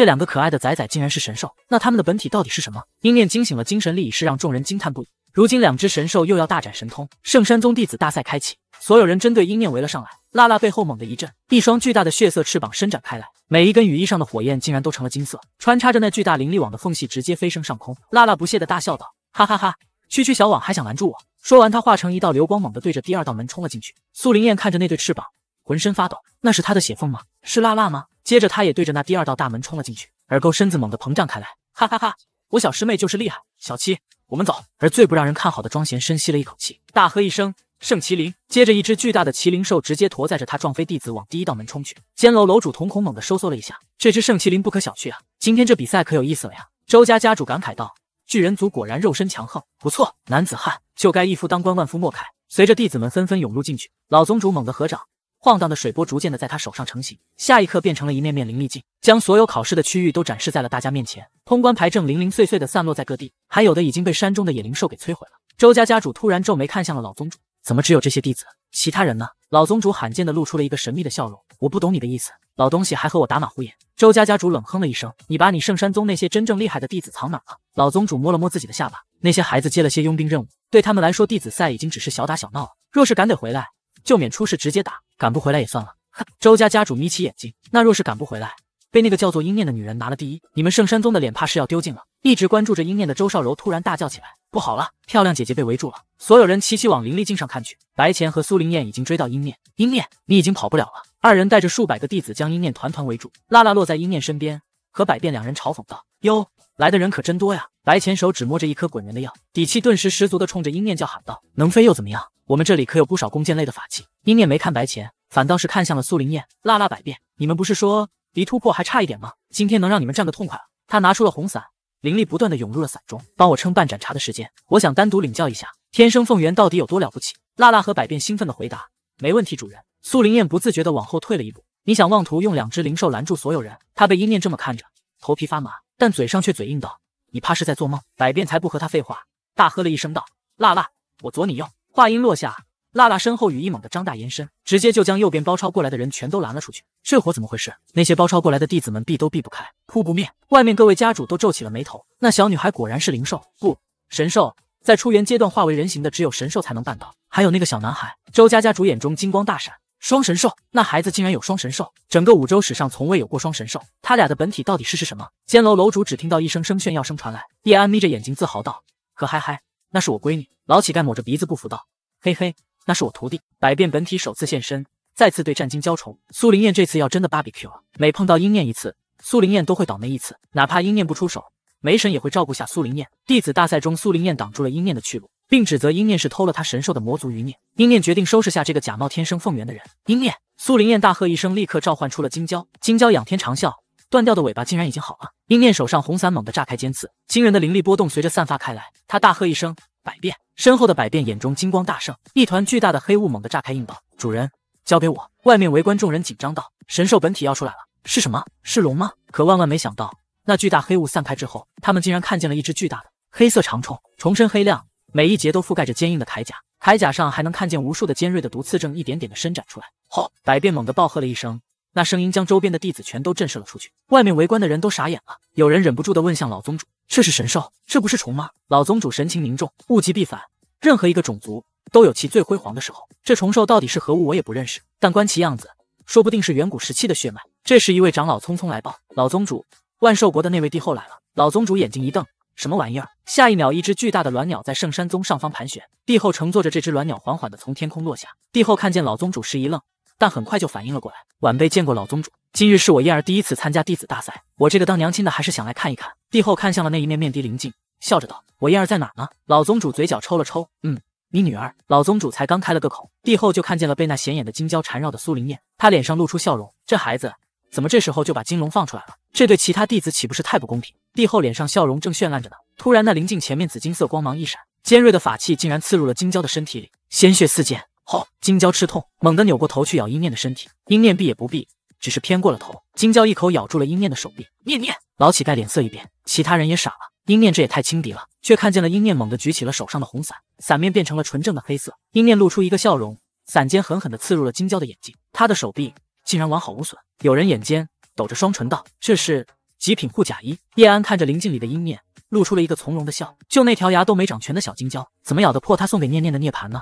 这两个可爱的仔仔竟然是神兽，那他们的本体到底是什么？鹰念惊醒了，精神力已是让众人惊叹不已。如今两只神兽又要大展神通，圣山宗弟子大赛开启，所有人针对鹰念围了上来。辣辣背后猛地一震，一双巨大的血色翅膀伸展开来，每一根羽翼上的火焰竟然都成了金色，穿插着那巨大灵力网的缝隙，直接飞升上空。辣辣不屑的大笑道：“哈哈哈，区区小网还想拦住我？”说完，他化成一道流光，猛地对着第二道门冲了进去。苏灵燕看着那对翅膀，浑身发抖，那是他的血凤吗？是辣辣吗？接着，他也对着那第二道大门冲了进去，耳钩身子猛地膨胀开来，哈哈哈！我小师妹就是厉害，小七，我们走。而最不让人看好的庄贤深吸了一口气，大喝一声：“圣麒麟！”接着，一只巨大的麒麟兽直接驮载着他撞飞弟子，往第一道门冲去。监楼楼主瞳孔猛地收缩了一下，这只圣麒麟不可小觑啊！今天这比赛可有意思了呀！周家家主感慨道：“巨人族果然肉身强横，不错，男子汉就该一夫当关，万夫莫开。”随着弟子们纷纷涌入进去，老宗主猛地合掌。晃荡的水波逐渐的在他手上成型，下一刻变成了一面面灵力镜，将所有考试的区域都展示在了大家面前。通关牌正零零碎碎的散落在各地，还有的已经被山中的野灵兽给摧毁了。周家家主突然皱眉看向了老宗主：“怎么只有这些弟子，其他人呢？”老宗主罕见的露出了一个神秘的笑容：“我不懂你的意思，老东西还和我打马虎眼。”周家家主冷哼了一声：“你把你圣山宗那些真正厉害的弟子藏哪了？”老宗主摸了摸自己的下巴：“那些孩子接了些佣兵任务，对他们来说，弟子赛已经只是小打小闹了。若是赶得回来。”就免出事，直接打，赶不回来也算了。周家家主眯起眼睛，那若是赶不回来，被那个叫做英念的女人拿了第一，你们圣山宗的脸怕是要丢尽了。一直关注着英念的周少柔突然大叫起来：“不好了，漂亮姐姐被围住了！”所有人齐齐往灵力镜上看去，白浅和苏灵燕已经追到英念。英念，你已经跑不了了！二人带着数百个弟子将英念团团围住。拉拉落在英念身边，和百变两人嘲讽道。哟，来的人可真多呀！白浅手指摸着一颗滚人的药，底气顿时十足的冲着鹰念叫喊道：“能飞又怎么样？我们这里可有不少弓箭类的法器。”鹰念没看白浅，反倒是看向了苏灵燕。辣辣、百变，你们不是说离突破还差一点吗？今天能让你们战个痛快！他拿出了红伞，灵力不断的涌入了伞中，帮我撑半盏茶的时间，我想单独领教一下天生凤元到底有多了不起。辣辣和百变兴奋的回答：“没问题，主人。”苏灵燕不自觉的往后退了一步，你想妄图用两只灵兽拦住所有人？他被鹰念这么看着，头皮发麻。但嘴上却嘴硬道：“你怕是在做梦。”百变才不和他废话，大喝了一声道：“辣辣，我左你右。”话音落下，辣辣身后羽翼猛地张大延伸，直接就将右边包抄过来的人全都拦了出去。这火怎么回事？那些包抄过来的弟子们避都避不开，扑不灭。外面各位家主都皱起了眉头。那小女孩果然是灵兽，不，神兽。在出元阶段化为人形的，只有神兽才能办到。还有那个小男孩，周家家主眼中金光大闪。双神兽，那孩子竟然有双神兽，整个五洲史上从未有过双神兽。他俩的本体到底是是什么？监楼楼主只听到一声声炫耀声传来，叶安眯着眼睛自豪道：“可嗨嗨，那是我闺女。”老乞丐抹着鼻子不服道：“嘿嘿，那是我徒弟。”百变本体首次现身，再次对战金蛟虫。苏灵燕这次要真的 barbecue 每碰到鹰念一次，苏灵燕都会倒霉一次。哪怕鹰念不出手，梅神也会照顾下苏灵燕。弟子大赛中，苏灵燕挡住了鹰念的去路。并指责英念是偷了他神兽的魔族余孽。英念决定收拾下这个假冒天生凤元的人。英念，苏灵燕大喝一声，立刻召唤出了金蛟。金蛟仰天长啸，断掉的尾巴竟然已经好了。英念手上红伞猛地炸开尖刺，惊人的灵力波动随着散发开来。他大喝一声：“百变！”身后的百变眼中金光大盛，一团巨大的黑雾猛地炸开，应道：“主人，交给我。”外面围观众人紧张道：“神兽本体要出来了，是什么？是龙吗？”可万万没想到，那巨大黑雾散开之后，他们竟然看见了一只巨大的黑色长虫，虫身黑亮。每一节都覆盖着坚硬的铠甲，铠甲上还能看见无数的尖锐的毒刺正一点点的伸展出来。吼！百变猛地暴喝了一声，那声音将周边的弟子全都震慑了出去。外面围观的人都傻眼了，有人忍不住的问向老宗主：“这是神兽？这不是虫吗？”老宗主神情凝重，物极必反，任何一个种族都有其最辉煌的时候。这虫兽到底是何物，我也不认识，但观其样子，说不定是远古时期的血脉。这时，一位长老匆匆来报：“老宗主，万寿国的那位帝后来了。”老宗主眼睛一瞪。什么玩意儿？下一秒，一只巨大的卵鸟在圣山宗上方盘旋，帝后乘坐着这只卵鸟，缓缓地从天空落下。帝后看见老宗主时一愣，但很快就反应了过来。晚辈见过老宗主，今日是我燕儿第一次参加弟子大赛，我这个当娘亲的还是想来看一看。帝后看向了那一面面的灵镜，笑着道：“我燕儿在哪呢？”老宗主嘴角抽了抽，嗯，你女儿。老宗主才刚开了个口，帝后就看见了被那显眼的金蛟缠绕的苏灵燕，她脸上露出笑容，这孩子。怎么这时候就把金龙放出来了？这对其他弟子岂不是太不公平？帝后脸上笑容正绚烂着呢，突然那灵镜前面紫金色光芒一闪，尖锐的法器竟然刺入了金娇的身体里，鲜血四溅。好，金娇吃痛，猛地扭过头去咬鹰念的身体，鹰念避也不避，只是偏过了头。金娇一口咬住了鹰念的手臂。念念，老乞丐脸色一变，其他人也傻了。鹰念这也太轻敌了，却看见了鹰念猛地举起了手上的红伞，伞面变成了纯正的黑色。鹰念露出一个笑容，伞尖狠狠地刺入了金娇的眼睛，他的手臂竟然完好无损。有人眼尖，抖着双唇道：“这是极品护甲衣。”叶安看着灵镜里的阴面，露出了一个从容的笑。就那条牙都没长全的小金蛟，怎么咬得破他送给念念的涅槃呢？